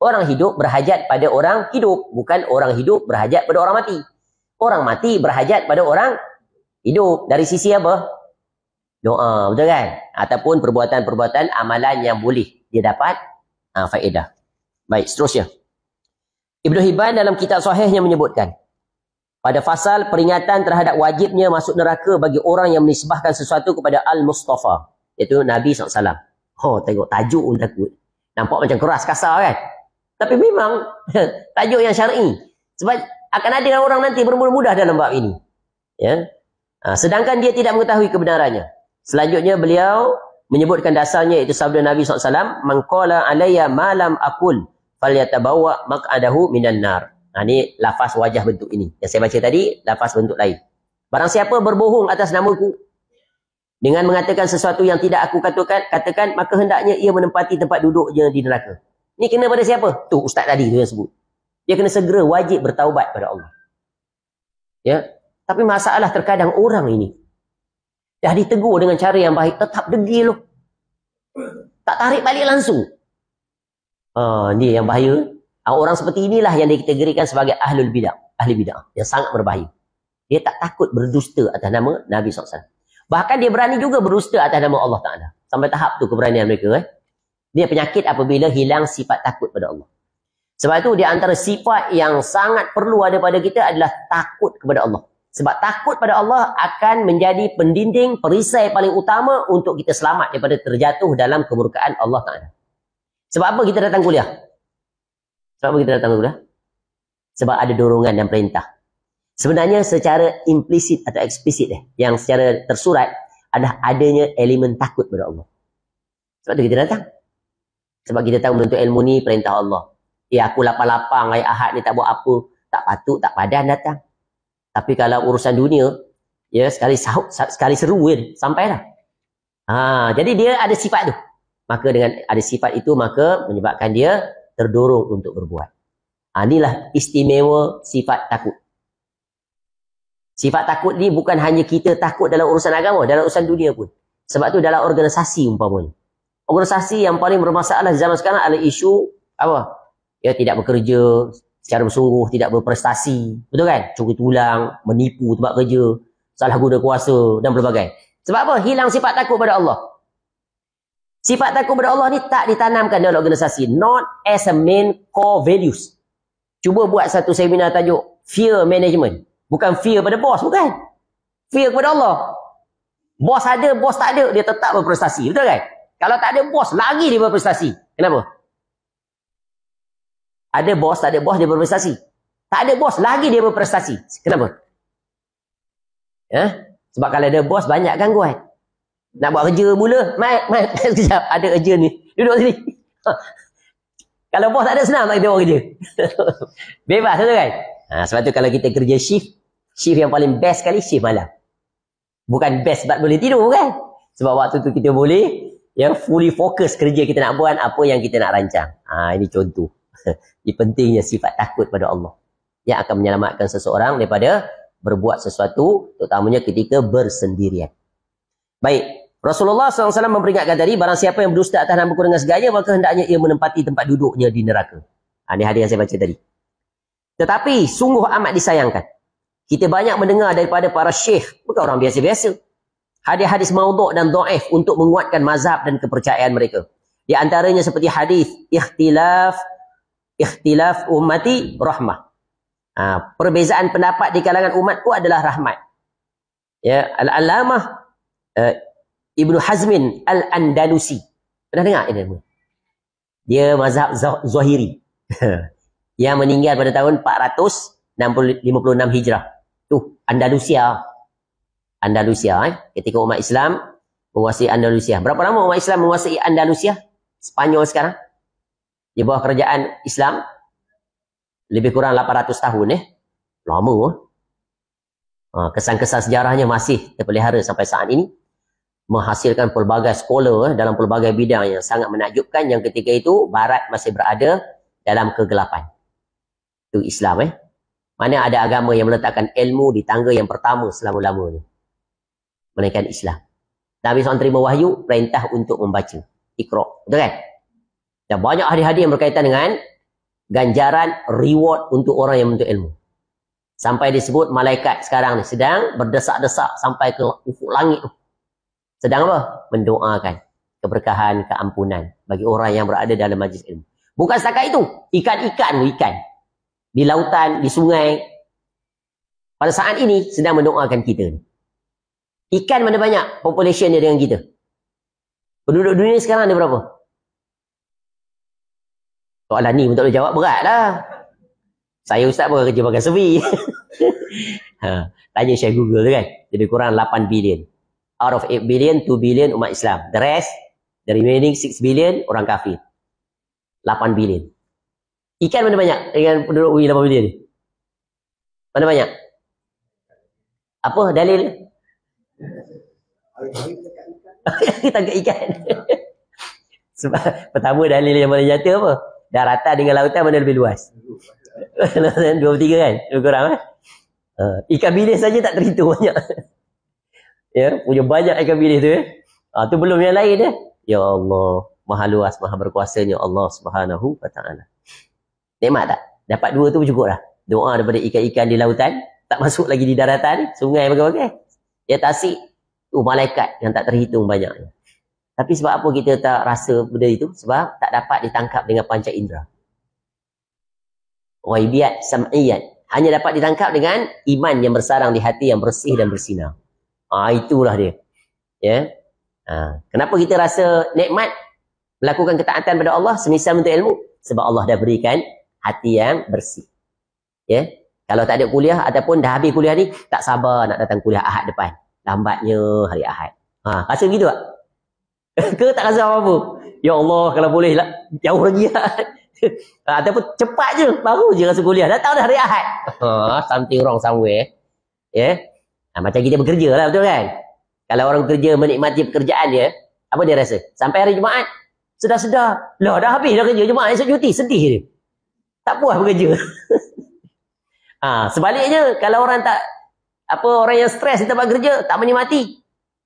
Orang hidup berhajat pada orang hidup. Bukan orang hidup berhajat pada orang mati. Orang mati berhajat pada orang hidup. Dari sisi apa? Doa. Betul kan? Ataupun perbuatan-perbuatan amalan yang boleh dia dapat uh, faedah. Baik, seterusnya. Ibnu Hibban dalam kitab sahihnya menyebutkan pada fasal peringatan terhadap wajibnya masuk neraka bagi orang yang menisbahkan sesuatu kepada Al-Mustafa. Iaitu Nabi SAW. Oh, tengok tajuk pun takut. Nampak macam keras, kasar kan? Tapi memang tajuk yang syar'i. Sebab akan ada orang nanti bermudah-mudah dalam bab ini. Ya? Ah, sedangkan dia tidak mengetahui kebenarannya. Selanjutnya beliau menyebutkan dasarnya iaitu sabda Nabi SAW mengkola alaiya malam akul faliyata bawa mak'adahu minan nar nah, ha, ini lafaz wajah bentuk ini yang saya baca tadi lafaz bentuk lain barang siapa berbohong atas namaku dengan mengatakan sesuatu yang tidak aku katakan, katakan maka hendaknya ia menempati tempat duduknya di neraka. Ini kena pada siapa? Tu ustaz tadi tu yang sebut. Dia kena segera wajib bertaubat pada Allah. Ya. Tapi masalah terkadang orang ini Dah ditegur dengan cara yang baik, tetap degil loh. Tak tarik balik langsung. Ah, uh, yang bahaya. Uh, orang seperti inilah yang dikategorikan sebagai ahlul bidah, ahli bidah yang sangat berbahaya. Dia tak takut berdusta atas nama Nabi SAW. Bahkan dia berani juga berdusta atas nama Allah Taala. Sampai tahap tu keberanian mereka eh. Dia penyakit apabila hilang sifat takut pada Allah. Sebab itu di antara sifat yang sangat perlu ada pada kita adalah takut kepada Allah. Sebab takut pada Allah akan menjadi pendinding, perisai paling utama untuk kita selamat daripada terjatuh dalam kemurkaan Allah Ta'ala. Sebab apa kita datang kuliah? Sebab apa kita datang kuliah? Sebab ada dorongan dan perintah. Sebenarnya secara implisit atau eksplisit eh, yang secara tersurat adalah adanya elemen takut pada Allah. Sebab tu kita datang. Sebab kita tahu bentuk ilmu ni perintah Allah. Ya aku lapar lapang, ayat ahad ni tak buat apa. Tak patut, tak padan datang. Tapi kalau urusan dunia, ya sekali sahut, sekali seru ya, sampai dah. Ha, jadi dia ada sifat tu. Maka dengan ada sifat itu maka menyebabkan dia terdorong untuk berbuat. Ha, inilah istimewa sifat takut. Sifat takut ni bukan hanya kita takut dalam urusan agama, dalam urusan dunia pun. Sebab tu dalam organisasi umpamanya. Organisasi yang paling bermasalah zaman sekarang adalah isu apa? Ya tidak bekerja, secara bersungguh tidak berprestasi betul kan curi tulang menipu tempat kerja salah guna kuasa dan pelbagai sebab apa hilang sifat takut pada Allah sifat takut pada Allah ni tak ditanamkan dalam organisasi not as a main core values cuba buat satu seminar tajuk fear management bukan fear pada bos bukan fear kepada Allah bos ada bos tak ada dia tetap berprestasi betul kan kalau tak ada bos lagi dia berprestasi kenapa ada bos, tak ada bos, dia berprestasi. Tak ada bos, lagi dia berprestasi. Kenapa? Eh? Sebab kalau ada bos, banyak gangguan. Nak buat kerja mula, mai, mai, mai sekejap. Ada kerja ni. Duduk sini. kalau bos tak ada, senang nak kita buat kerja. Bebas tu kan? Ha, sebab tu kalau kita kerja shift, shift yang paling best sekali, shift malam. Bukan best sebab boleh tidur kan? Sebab waktu tu kita boleh yang fully fokus kerja kita nak buat, apa yang kita nak rancang. Ha, ini contoh. pentingnya sifat takut pada Allah yang akan menyelamatkan seseorang daripada berbuat sesuatu terutamanya ketika bersendirian. Baik, Rasulullah SAW memperingatkan tadi barang siapa yang berdusta atas nama dengan segalanya maka hendaknya ia menempati tempat duduknya di neraka. Ini ha, hadiah yang saya baca tadi. Tetapi sungguh amat disayangkan. Kita banyak mendengar daripada para syekh, bukan orang biasa-biasa. Hadis-hadis maudhu' dan dhaif untuk menguatkan mazhab dan kepercayaan mereka. Di antaranya seperti hadis ikhtilaf ikhtilaf ummati rahmah. Ha, perbezaan pendapat di kalangan umat umatku adalah rahmat. Ya, Al-Alamah uh, eh, Ibnu Hazmin Al-Andalusi. Pernah dengar ini? Dia, dia mazhab Zahiri. yang meninggal pada tahun 456 Hijrah. Tu Andalusia. Andalusia eh? ketika umat Islam menguasai Andalusia. Berapa lama umat Islam menguasai Andalusia? Spanyol sekarang di bawah kerajaan Islam lebih kurang 800 tahun eh lama eh. kesan-kesan sejarahnya masih terpelihara sampai saat ini menghasilkan pelbagai scholar eh, dalam pelbagai bidang yang sangat menakjubkan yang ketika itu barat masih berada dalam kegelapan itu Islam eh mana ada agama yang meletakkan ilmu di tangga yang pertama selama-lamanya melainkan Islam Nabi SAW terima wahyu perintah untuk membaca ikhra betul kan dan banyak hadis-hadis yang berkaitan dengan ganjaran reward untuk orang yang menuntut ilmu. Sampai disebut malaikat sekarang ni sedang berdesak-desak sampai ke ufuk langit tu. Sedang apa? Mendoakan keberkahan, keampunan bagi orang yang berada dalam majlis ilmu. Bukan setakat itu. Ikan-ikan ikan. Di lautan, di sungai. Pada saat ini sedang mendoakan kita ni. Ikan mana banyak population dia dengan kita? Penduduk dunia sekarang ada berapa? Soalan ni pun tak boleh jawab berat lah. Saya ustaz pun kerja pakai sevi. ha, tanya saya Google tu kan. Jadi kurang 8 bilion. Out of 8 billion, 2 billion umat Islam. The rest, the remaining 6 billion orang kafir. 8 billion. Ikan mana banyak dengan penduduk UI 8 billion ni? Mana banyak? Apa dalil? Kita tangkap ikan. Sebab pertama dalil yang boleh jatuh apa? daratan dengan lautan mana lebih luas? 23 kan? Lebih kurang kan? ikan bilis saja tak terhitung banyak. ya, punya banyak ikan bilis tu. Eh? Ha, tu belum yang lain eh. Ya Allah, maha luas, maha berkuasanya Allah Subhanahu wa taala. Nikmat tak? Dapat dua tu cukup lah. Doa daripada ikan-ikan di lautan, tak masuk lagi di daratan sungai bagai-bagai. Eh? Ya tasik, tu malaikat yang tak terhitung banyaknya. Tapi sebab apa kita tak rasa benda itu? Sebab tak dapat ditangkap dengan panca indera. Waibiyat sam'iyat. Hanya dapat ditangkap dengan iman yang bersarang di hati yang bersih dan bersinar. Ha, itulah dia. Ya. Ha. Kenapa kita rasa nikmat melakukan ketaatan pada Allah semisal menuntut ilmu? Sebab Allah dah berikan hati yang bersih. Ya. Kalau tak ada kuliah ataupun dah habis kuliah ni, tak sabar nak datang kuliah Ahad depan. Lambatnya hari Ahad. Ha, rasa begitu tak? ke tak rasa apa-apa ya Allah kalau boleh lah jauh lagi lah ah, ataupun cepat je baru je rasa kuliah datang dah rehat ha, something wrong somewhere eh. ya yeah? ha, macam kita bekerja lah betul kan kalau orang kerja menikmati pekerjaan dia apa dia rasa sampai hari Jumaat sedar-sedar lah dah habis dah kerja Jumaat esok cuti sedih dia tak puas bekerja ha, sebaliknya kalau orang tak apa orang yang stres di tempat kerja tak menikmati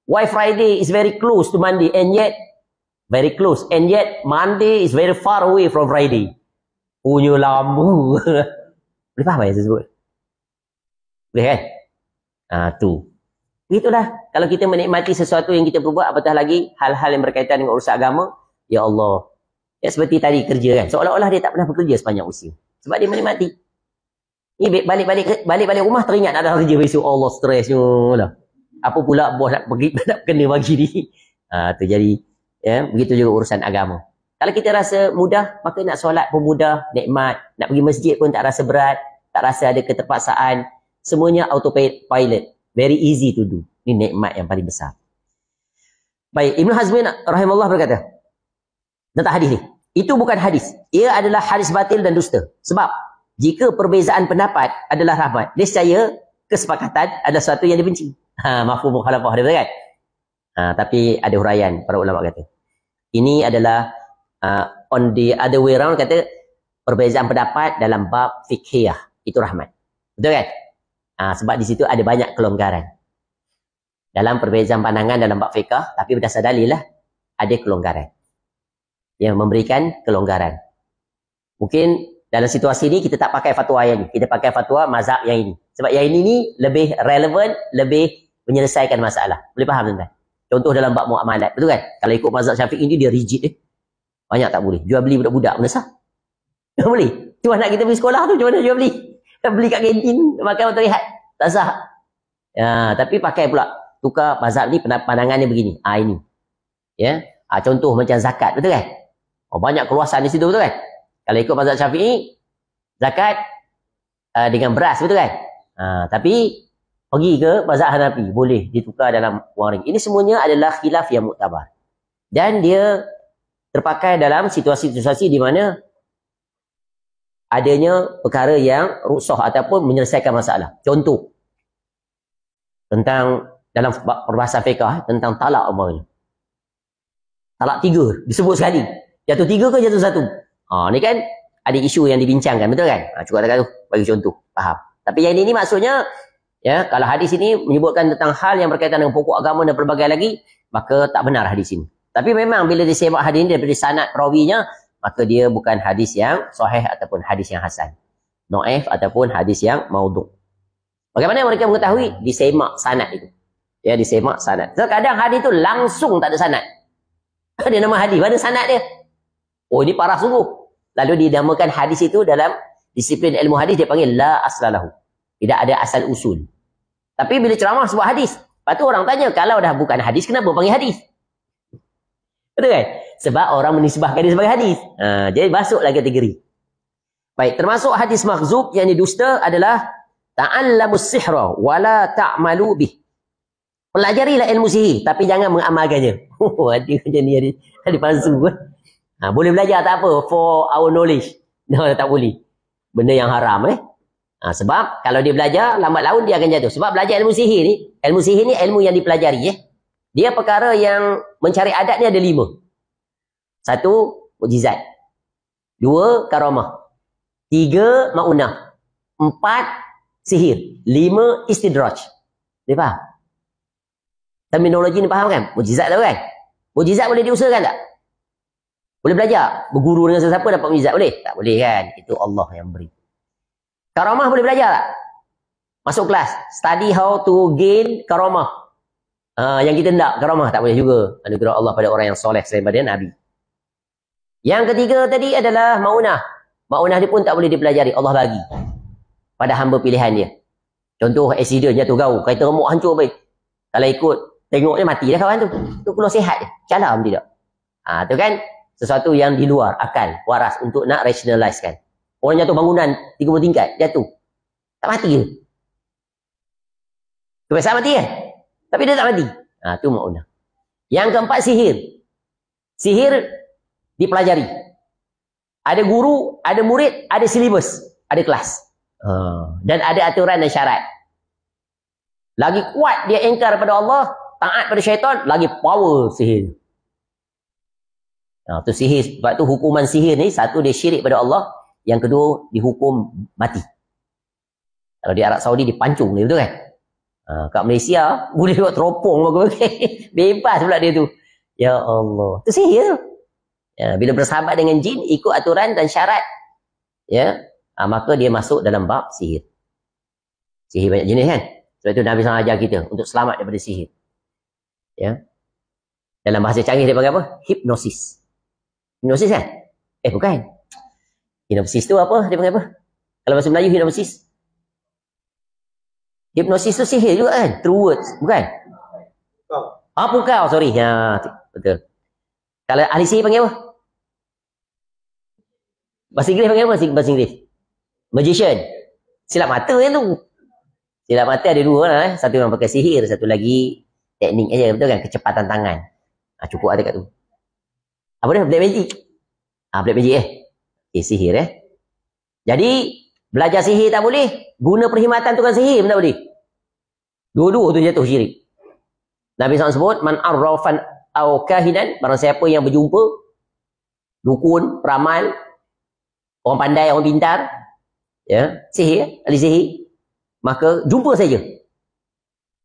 Why Friday is very close to Monday and yet very close and yet Monday is very far away from Friday. Punya lambu. Boleh faham yang saya sebut? Boleh kan? Ah ha, tu. Itulah kalau kita menikmati sesuatu yang kita perbuat apatah lagi hal-hal yang berkaitan dengan urusan agama, ya Allah. Ya seperti tadi kerja kan. Seolah-olah dia tak pernah bekerja sepanjang usia. Sebab dia menikmati. Ni balik-balik balik-balik rumah teringat ada kerja besok Allah stresnya lah apa pula bos nak pergi nak kena bagi ni. Ha, tu jadi ya begitu juga urusan agama. Kalau kita rasa mudah maka nak solat pun mudah, nikmat, nak pergi masjid pun tak rasa berat, tak rasa ada keterpaksaan, semuanya autopilot, very easy to do. Ini nikmat yang paling besar. Baik, Ibnu Hazmin rahimahullah berkata tentang hadis ni. Itu bukan hadis. Ia adalah hadis batil dan dusta. Sebab jika perbezaan pendapat adalah rahmat, nescaya kesepakatan adalah sesuatu yang dibenci. Ha, mafhum mukhalafah dia kan? Ha, tapi ada huraian para ulama kata. Ini adalah uh, on the other way round kata perbezaan pendapat dalam bab fikih itu rahmat. Betul kan? Ha, sebab di situ ada banyak kelonggaran. Dalam perbezaan pandangan dalam bab fikah tapi berdasar dalil lah ada kelonggaran. Yang memberikan kelonggaran. Mungkin dalam situasi ini kita tak pakai fatwa yang ini. Kita pakai fatwa mazhab yang ini. Sebab yang ini ni lebih relevan, lebih menyelesaikan masalah. Boleh faham tuan-tuan? Contoh dalam bab muamalat, betul kan? Kalau ikut mazhab Syafi'i ini dia rigid eh. Banyak tak boleh. Jual beli budak-budak sah? Tak boleh. Cuma nak kita pergi sekolah tu, macam mana jual beli? Kita beli kat kantin, makan untuk rehat. Tak sah. Ya, tapi pakai pula. Tukar mazhab ni, pandangannya begini. Ha, ini. Ya? Ha, contoh macam zakat, betul kan? Oh, banyak keluasan di situ, betul kan? Kalau ikut mazhab syafi'i, zakat uh, dengan beras, betul kan? Ha, tapi pergi ke mazhab Hanafi boleh ditukar dalam wang ringgit. Ini semuanya adalah khilaf yang muktabar. Dan dia terpakai dalam situasi-situasi di mana adanya perkara yang rusuh ataupun menyelesaikan masalah. Contoh tentang dalam perbahasan fiqah tentang talak umpamanya. Talak tiga disebut sekali. Jatuh tiga ke jatuh satu? Ha ni kan ada isu yang dibincangkan betul kan? Ha, cukup tak tu bagi contoh faham. Tapi yang ini maksudnya Ya, kalau hadis ini menyebutkan tentang hal yang berkaitan dengan pokok agama dan pelbagai lagi, maka tak benar hadis ini. Tapi memang bila disebut hadis ini daripada sanad rawinya, maka dia bukan hadis yang sahih ataupun hadis yang hasan. Noef ataupun hadis yang maudhu. Bagaimana mereka mengetahui disemak sanad itu? Ya, disemak sanad. kadang hadis itu langsung tak ada sanad. Dia nama hadis, mana sanad dia? Oh, ini parah sungguh. Lalu dinamakan hadis itu dalam disiplin ilmu hadis dia panggil la aslalahu. Tidak ada asal usul. Tapi bila ceramah sebuah hadis. Lepas tu orang tanya, kalau dah bukan hadis, kenapa panggil hadis? Betul kan? Sebab orang menisbahkan dia sebagai hadis. Ha, jadi masuklah kategori. Baik, termasuk hadis makhzub yang dusta adalah Ta'allamus sihra wa la ta'malu bih. Pelajarilah ilmu sihir tapi jangan mengamalkannya. Oh, ada macam ni ada ada palsu kan? ha, boleh belajar tak apa for our knowledge. No, tak boleh. Benda yang haram eh. Ha, sebab kalau dia belajar, lambat laun dia akan jatuh. Sebab belajar ilmu sihir ni, ilmu sihir ni ilmu yang dipelajari. Eh? Dia perkara yang mencari adat ni ada lima. Satu, mujizat. Dua, karamah. Tiga, ma'unah. Empat, sihir. Lima, istidraj. Dia faham? Terminologi ni faham kan? Mujizat tahu kan? Mujizat boleh diusahakan tak? Boleh belajar? Berguru dengan sesiapa dapat mujizat? Boleh? Tak boleh kan? Itu Allah yang beri. Karamah boleh belajar tak? Masuk kelas. Study how to gain karamah. Uh, yang kita nak karamah tak boleh juga. Anugerah Allah pada orang yang soleh selain pada Nabi. Yang ketiga tadi adalah maunah. Maunah dia pun tak boleh dipelajari. Allah bagi. Pada hamba pilihan dia. Contoh accident jatuh gaul. Kereta remuk hancur baik. Kalau ikut tengoknya mati dah kawan tu. Tu keluar sihat je. Calam tidak. Ha, kan sesuatu yang di luar akal waras untuk nak rationalize kan. Orang jatuh bangunan 30 tingkat, jatuh. Tak mati ke? Kebiasaan mati kan? Tapi dia tak mati. Ha, tu makna. Yang keempat sihir. Sihir dipelajari. Ada guru, ada murid, ada silibus, ada kelas. Ha. Dan ada aturan dan syarat. Lagi kuat dia engkar pada Allah, taat pada syaitan, lagi power sihir. Ha, tu sihir. Sebab tu hukuman sihir ni, satu dia syirik pada Allah, yang kedua, dihukum mati. Kalau di Arab Saudi, dipancung dia, betul kan? Ha, kat Malaysia, boleh buat teropong. Bebas pula dia tu. Ya Allah. Itu sihir. Ya. Ya, bila bersahabat dengan jin, ikut aturan dan syarat, ya, ha, maka dia masuk dalam bab sihir. Sihir banyak jenis kan? Sebab itu Nabi Sallallahu SAW ajar kita untuk selamat daripada sihir. Ya. Dalam bahasa canggih dia panggil apa? Hipnosis. Hipnosis kan? Eh bukan. Hipnosis tu apa? Dia panggil apa? Kalau bahasa Melayu hipnosis. Hipnosis tu sihir juga kan? True words. Bukan? Ah, oh. Apa kau? Sorry. Ya, betul. Kalau ahli sihir panggil apa? Bahasa Inggeris panggil apa? Bahasa Inggeris. Magician. Silap mata yang tu. Silap mata ada dua lah. Eh. Satu orang pakai sihir. Satu lagi teknik aja betul kan kecepatan tangan ha, cukup ada lah kat tu apa dia black magic ah ha, black magic eh Eh, sihir eh. Jadi, belajar sihir tak boleh. Guna perkhidmatan kan sihir pun tak boleh. Dua-dua tu jatuh syirik. Nabi SAW sebut, Man arrafan au kahidan, barang siapa yang berjumpa, dukun, ramal, orang pandai, orang pintar, ya, sihir, ahli sihir, maka jumpa saja.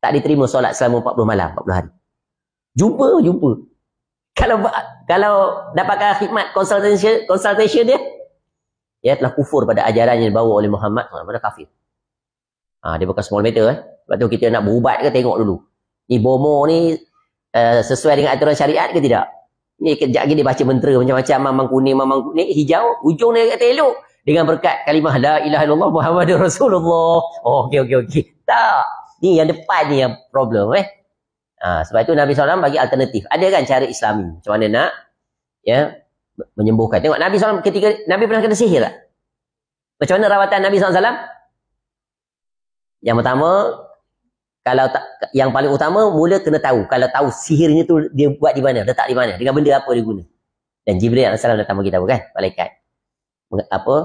Tak diterima solat selama 40 malam, 40 hari. Jumpa, jumpa. Kalau kalau dapatkan khidmat consultation consultation dia, ya telah kufur pada ajaran yang dibawa oleh Muhammad SAW. Mana kafir? Ha, dia bukan small matter. Eh? Lepas tu kita nak berubat ke tengok dulu. Ni bomo ni uh, sesuai dengan aturan syariat ke tidak? Ni kejap lagi dia baca mentera macam-macam. Mamang kuning, mamang kuning, hijau. Ujung dia kata elok. Dengan berkat kalimah La ilaha illallah Muhammad Rasulullah. Oh, okey, okey, okey. Tak. Ni yang depan ni yang problem. Eh? Ha, sebab itu Nabi SAW bagi alternatif. Ada kan cara islami? Macam mana nak? Ya menyembuhkan. Tengok Nabi SAW ketika Nabi pernah kena sihir tak? Macam mana rawatan Nabi SAW? Yang pertama, kalau tak, yang paling utama mula kena tahu. Kalau tahu sihirnya tu dia buat di mana, letak di mana, dengan benda apa dia guna. Dan Jibril SAW datang bagi tahu kan, malaikat. Apa?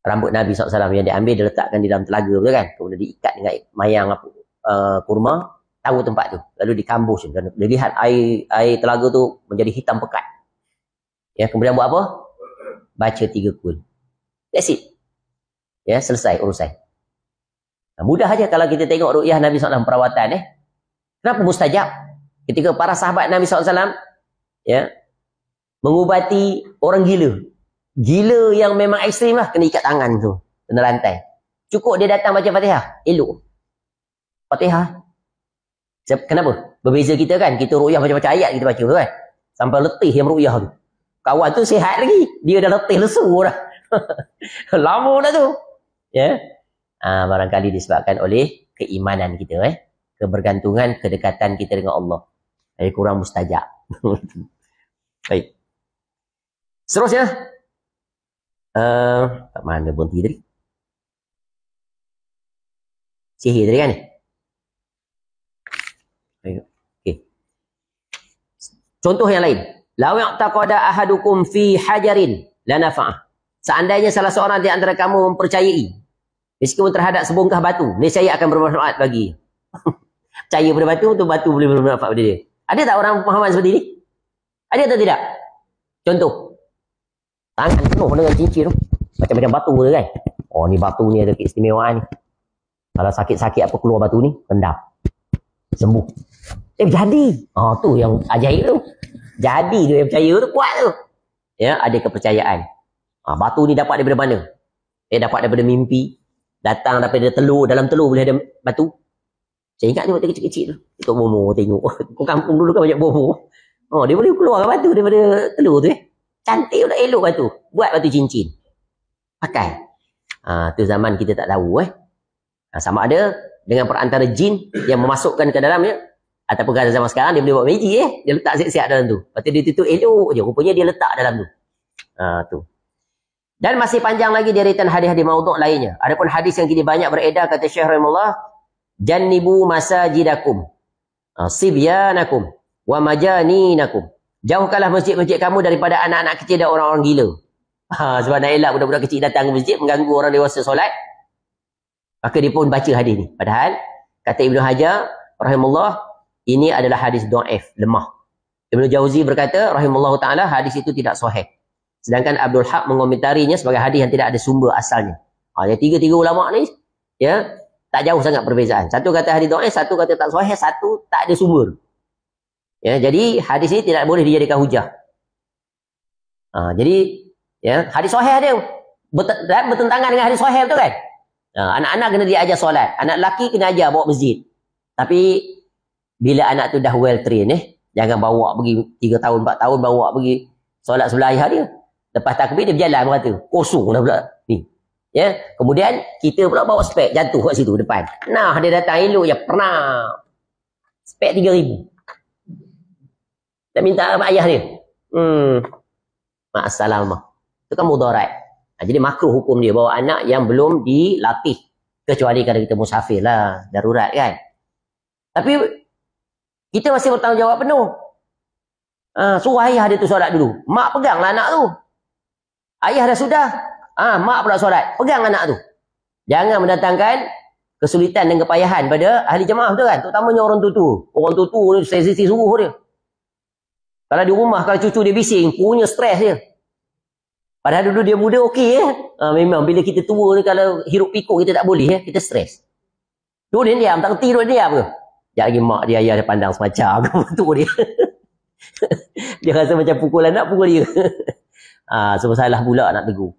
Rambut Nabi SAW yang diambil, dia letakkan di dalam telaga tu kan. Kemudian diikat dengan mayang apa, uh, kurma, tahu tempat tu. Lalu dikambus. Dia lihat air, air telaga tu menjadi hitam pekat. Ya, kemudian buat apa? Baca tiga kul. That's it. Ya, selesai urusan. Nah, mudah aja kalau kita tengok ru'yah Nabi SAW perawatan eh. Kenapa mustajab? Ketika para sahabat Nabi SAW ya, mengubati orang gila. Gila yang memang ekstrim lah. Kena ikat tangan tu. Kena lantai. Cukup dia datang baca fatihah. Elok. Fatihah. Kenapa? Berbeza kita kan. Kita ru'yah macam-macam ayat kita baca tu kan. Sampai letih yang ru'yah tu kawan tu sihat lagi. Dia dah letih lesu dah. Lama dah tu. Ya. Yeah? Ha, barangkali disebabkan oleh keimanan kita eh. Kebergantungan, kedekatan kita dengan Allah. Eh, kurang mustajab. Baik. Seterusnya. Uh, mana pun tidur. Sihir tadi kan? Okay. Contoh yang lain. Lau yang tak ada ahadukum fi hajarin la nafa'ah. Seandainya salah seorang di antara kamu mempercayai meskipun terhadap sebongkah batu, niscaya akan bermanfaat bagi. Percaya pada batu tu batu boleh bermanfaat pada dia. Ada tak orang pemahaman seperti ini? Ada atau tidak? Contoh. Tangan penuh dengan cincin tu. Macam-macam batu ke kan? Oh ni batu ni ada keistimewaan ni. Kalau sakit-sakit apa keluar batu ni, rendam. Sembuh. Eh, jadi. Ah, tu yang ajaib tu. Jadi dia yang percaya tu kuat tu. Ya, ada kepercayaan. Ha, batu ni dapat daripada mana? Dia dapat daripada mimpi. Datang daripada telur. Dalam telur boleh ada batu. Saya ingat ni waktu kecil-kecil tu. Tok Momo tengok. Kau kampung dulu kan banyak Momo. Oh, dia boleh keluar batu daripada telur tu eh. Cantik pula elok batu. Buat batu cincin. Pakai. Ha, tu zaman kita tak tahu eh. Ha, sama ada dengan perantara jin yang memasukkan ke dalamnya Ataupun kalau zaman sekarang dia boleh buat meja eh. Dia letak siap-siap dalam tu. Lepas tu dia tutup elok je. Rupanya dia letak dalam tu. Ha, tu. Dan masih panjang lagi dia return hadis-hadis maudhu' lainnya. Ada pun hadis yang kini banyak beredar kata Syekh Rahimullah. Jannibu masajidakum. Ha, sibyanakum. Wa majaninakum. Jauhkanlah masjid-masjid kamu daripada anak-anak kecil dan orang-orang gila. Ha, sebab nak elak budak-budak kecil datang ke masjid mengganggu orang dewasa solat. Maka dia pun baca hadis ni. Padahal kata Ibnu Hajar Rahimullah. Ini adalah hadis do'if, lemah. Ibn Jauzi berkata, rahimullah ta'ala, hadis itu tidak sahih. Sedangkan Abdul Haq mengomentarinya sebagai hadis yang tidak ada sumber asalnya. Ha, jadi tiga-tiga ulama' ni, ya, tak jauh sangat perbezaan. Satu kata hadis do'if, satu kata tak sahih, satu tak ada sumber. Ya, jadi hadis ini tidak boleh dijadikan hujah. Ha, jadi, ya, hadis sahih dia bert- eh, bertentangan dengan hadis sahih tu kan? Ha, anak-anak kena diajar solat. Anak lelaki kena ajar bawa masjid. Tapi bila anak tu dah well trained eh jangan bawa pergi 3 tahun 4 tahun bawa pergi solat sebelah ayah dia lepas takbir dia berjalan berkata kosong dah pula ni ya kemudian kita pula bawa spek jatuh kat situ depan nah dia datang elok ya pernah spek 3000 dia minta apa ayah dia hmm mak salam tu kan mudarat ha, jadi makruh hukum dia bawa anak yang belum dilatih kecuali kalau kita musafir lah darurat kan tapi kita masih bertanggungjawab penuh. Ha, suruh ayah dia tu solat dulu. Mak peganglah anak tu. Ayah dah sudah. Ah, ha, mak pula solat. Pegang anak tu. Jangan mendatangkan kesulitan dan kepayahan pada ahli jemaah tu kan. Terutamanya orang tutu. Orang tutu ni sensitif suruh dia. Kalau di rumah, kalau cucu dia bising, punya stres dia. Padahal dulu dia muda, okey. Eh? Ha, memang bila kita tua ni, kalau hirup pikuk kita tak boleh. Eh? Kita stres. Dulu dia diam, tak kerti dia diam ke? Sekejap lagi mak dia, ayah dia pandang semacam. Aku pukul dia. dia rasa macam pukul anak, pukul dia. ha, ah, semua salah pula nak tegur.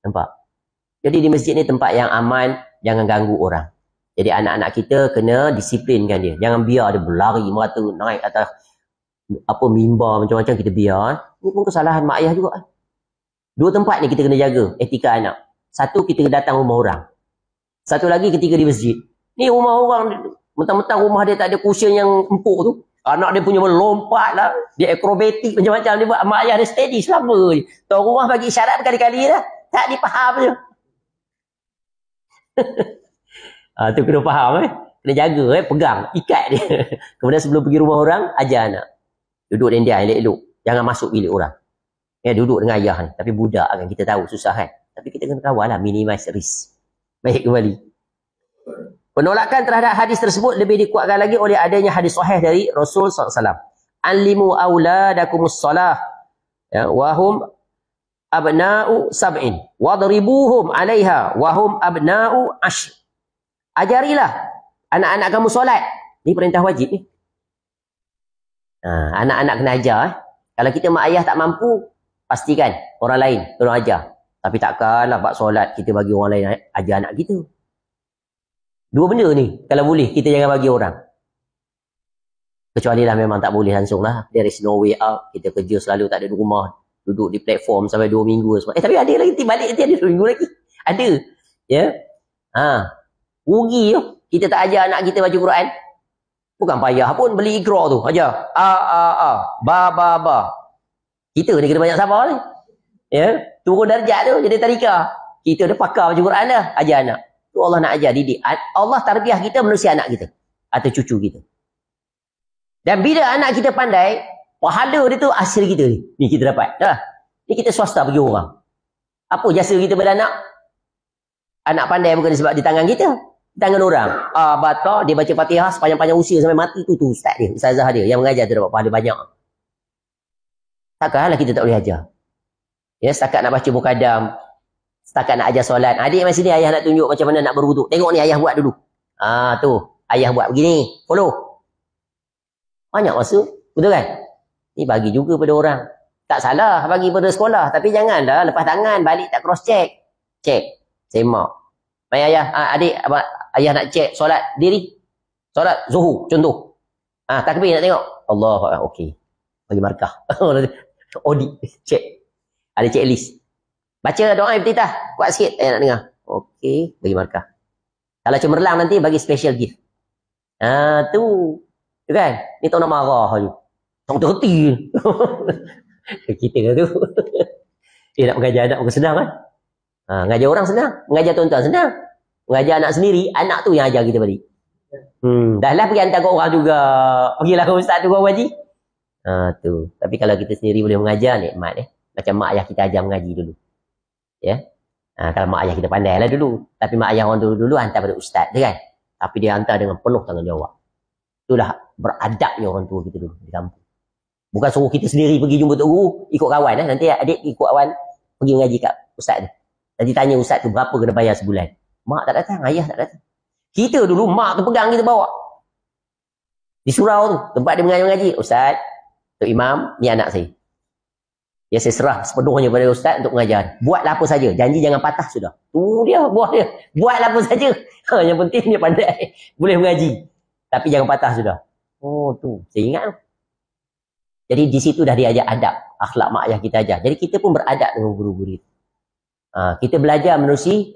Nampak? Jadi di masjid ni tempat yang aman, jangan ganggu orang. Jadi anak-anak kita kena disiplinkan dia. Jangan biar dia berlari merata naik atas apa mimba macam-macam kita biar. Eh. Ini pun kesalahan mak ayah juga. Eh. Dua tempat ni kita kena jaga etika anak. Satu kita datang rumah orang. Satu lagi ketika di masjid. Ni rumah orang Mentang-mentang rumah dia tak ada kusyen yang empuk tu. Anak dia punya melompat lah. Dia akrobatik macam-macam. Dia buat mak ayah dia steady selama je. Tuan rumah bagi syarat berkali-kali lah. Tak dipaham je. ha, kena faham eh. Kena jaga eh. Pegang. Ikat dia. Kemudian sebelum pergi rumah orang, ajar anak. Duduk dengan dia elok-elok. Jangan masuk bilik orang. Eh, duduk dengan ayah ni. Tapi budak kan. Kita tahu susah kan. Tapi kita kena kawal lah. Minimize risk. Baik kembali. Penolakan terhadap hadis tersebut lebih dikuatkan lagi oleh adanya hadis sahih dari Rasul SAW. Alimu awladakum salah ya, wahum abna'u sab'in wadribuhum alaiha wahum abna'u ash. Ajarilah anak-anak kamu solat. Ini perintah wajib ni. Ha, anak-anak kena ajar. Eh. Kalau kita mak ayah tak mampu, pastikan orang lain tolong ajar. Tapi takkanlah buat solat kita bagi orang lain ajar anak kita. Dua benda ni kalau boleh kita jangan bagi orang. Kecuali lah memang tak boleh langsung lah. There is no way out. Kita kerja selalu tak ada rumah. Duduk di platform sampai dua minggu. Eh tapi ada lagi. Tiba balik nanti ada dua minggu lagi. Ada. Ya. Yeah? Ha. Rugi tu. Kita tak ajar anak kita baca Quran. Bukan payah pun beli ikhra tu. Ajar. A, A, A. Ba, Ba, Ba. Kita ni kena banyak sabar ni. Ya. Yeah? Turun darjat tu jadi tarikah. Kita ada pakar baca Quran dah. Ajar anak. Tu Allah nak ajar didik. Allah tarbiah kita manusia anak kita. Atau cucu kita. Dan bila anak kita pandai, pahala dia tu hasil kita ni. Ni kita dapat. Dah. Ni kita swasta bagi orang. Apa jasa kita pada anak? Anak pandai bukan sebab di tangan kita. Di tangan orang. Ah, bata, dia baca fatihah sepanjang-panjang usia sampai mati tu tu ustaz dia. Ustazah dia yang mengajar tu dapat pahala banyak. Takkanlah kita tak boleh ajar. Ya, setakat nak baca buku Adam, setakat nak ajar solat. Adik masih ni ayah nak tunjuk macam mana nak berwuduk. Tengok ni ayah buat dulu. Ah ha, tu, ayah buat begini. Follow. Banyak masa, betul kan? Ni bagi juga pada orang. Tak salah bagi pada sekolah, tapi janganlah lepas tangan balik tak cross check. Check. Semak. Mai ayah, ah, adik abang, ayah nak check solat diri. Solat zuhur contoh. Ah ha, takbir nak tengok. Allah okey. Bagi markah. Audit check. Ada checklist. Baca doa iftitah. Kuat sikit. Eh, nak dengar. Okey. Bagi markah. Kalau cemerlang nanti bagi special gift. Ah ha, tu. Tu kan? Ni tak nak marah je. Tak tak Kita kata tu. Dia eh, nak mengajar anak pun senang kan? Ha, mengajar orang senang. Mengajar tuan-tuan senang. Mengajar anak sendiri, anak tu yang ajar kita balik. Hmm, dah lah pergi hantar ke orang juga. Pergilah ke ustaz tu, kau wajib. Ha, tu. Tapi kalau kita sendiri boleh mengajar, nikmat eh. Macam mak ayah kita ajar mengaji dulu ya ha, kalau mak ayah kita pandai lah dulu tapi mak ayah orang dulu dulu hantar pada ustaz dia kan tapi dia hantar dengan penuh tanggungjawab itulah beradabnya orang tua kita dulu di kampung bukan suruh kita sendiri pergi jumpa tok guru ikut kawan eh. nanti adik ikut kawan pergi mengaji kat ustaz ni nanti tanya ustaz tu berapa kena bayar sebulan mak tak datang ayah tak datang kita dulu mak tu pegang kita bawa di surau tu tempat dia mengaji mengaji ustaz tok imam ni anak saya Ya saya serah sepenuhnya pada ustaz untuk mengajar. Buatlah apa saja. Janji jangan patah sudah. Tu dia buat, dia. Buatlah apa saja. Ha, yang penting dia pandai. Boleh mengaji. Tapi jangan patah sudah. Oh tu. Saya ingat tu. Jadi di situ dah diajar adab. Akhlak mak ayah kita ajar. Jadi kita pun beradab dengan guru-guru itu. Ha, kita belajar menerusi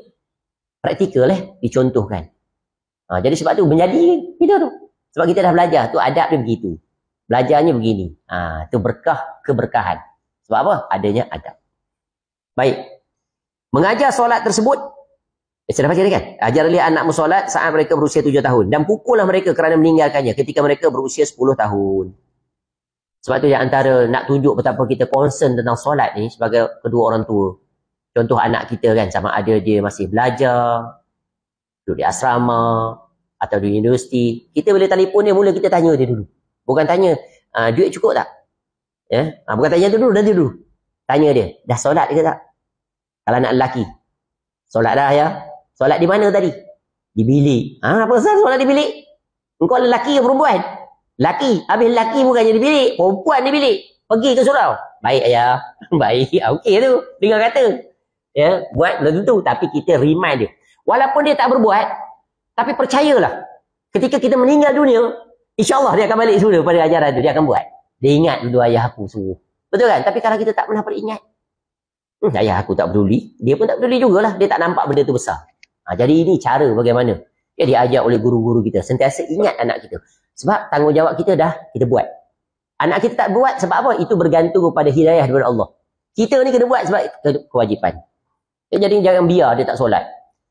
praktikal eh. Dicontohkan. Ha, jadi sebab tu menjadi kita tu. Sebab kita dah belajar. Tu adab dia begitu. Belajarnya begini. Ha, tu berkah keberkahan. Sebab apa? Adanya adab. Baik. Mengajar solat tersebut, Eh, saya dah baca ni kan? Ajar lihat anakmu solat saat mereka berusia tujuh tahun. Dan pukullah mereka kerana meninggalkannya ketika mereka berusia sepuluh tahun. Sebab tu yang antara nak tunjuk betapa kita concern tentang solat ni sebagai kedua orang tua. Contoh anak kita kan sama ada dia masih belajar, duduk di asrama, atau di universiti. Kita boleh telefon dia mula kita tanya dia dulu. Bukan tanya, ah, duit cukup tak? Ya, ha, bukan tanya tu dulu, dah dulu. Tanya dia, dah solat ke tak? Kalau nak lelaki. Solat dah ya. Solat di mana tadi? Di bilik. Ah, ha, apa pasal solat di bilik? Engkau lelaki ke perempuan? Laki. Habis lelaki bukannya di bilik. Perempuan di bilik. Pergi ke surau. Baik ayah. Baik. Okey tu. Dengar kata. Ya, buat lalu tu Tapi kita remind dia. Walaupun dia tak berbuat. Tapi percayalah. Ketika kita meninggal dunia. InsyaAllah dia akan balik surau pada ajaran tu. Dia akan buat. Dia ingat dulu ayah aku suruh. Betul kan? Tapi kalau kita tak pernah peringat. Hmm, ayah aku tak peduli. Dia pun tak peduli jugalah. Dia tak nampak benda tu besar. Ha, jadi ini cara bagaimana. Dia diajar oleh guru-guru kita. Sentiasa ingat anak kita. Sebab tanggungjawab kita dah kita buat. Anak kita tak buat sebab apa? Itu bergantung kepada hidayah daripada Allah. Kita ni kena buat sebab itu kewajipan. Dia eh, jadi jangan biar dia tak solat.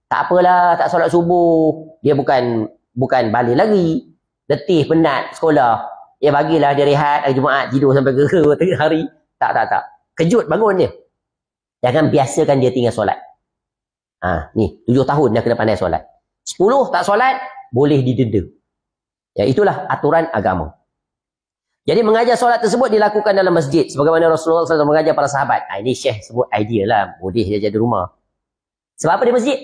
Tak apalah, tak solat subuh. Dia bukan bukan balik lagi. Letih, penat, sekolah. Ya bagilah dia rehat hari Jumaat tidur sampai ke tengah hari. Tak tak tak. Kejut bangun dia. Jangan biasakan dia tinggal solat. Ah, ha, ni, tujuh tahun dia kena pandai solat. Sepuluh tak solat, boleh didenda. Ya, itulah aturan agama. Jadi mengajar solat tersebut dilakukan dalam masjid. Sebagaimana Rasulullah SAW mengajar para sahabat. Ha, ini Syekh sebut idea lah. Boleh dia jadi rumah. Sebab apa di masjid?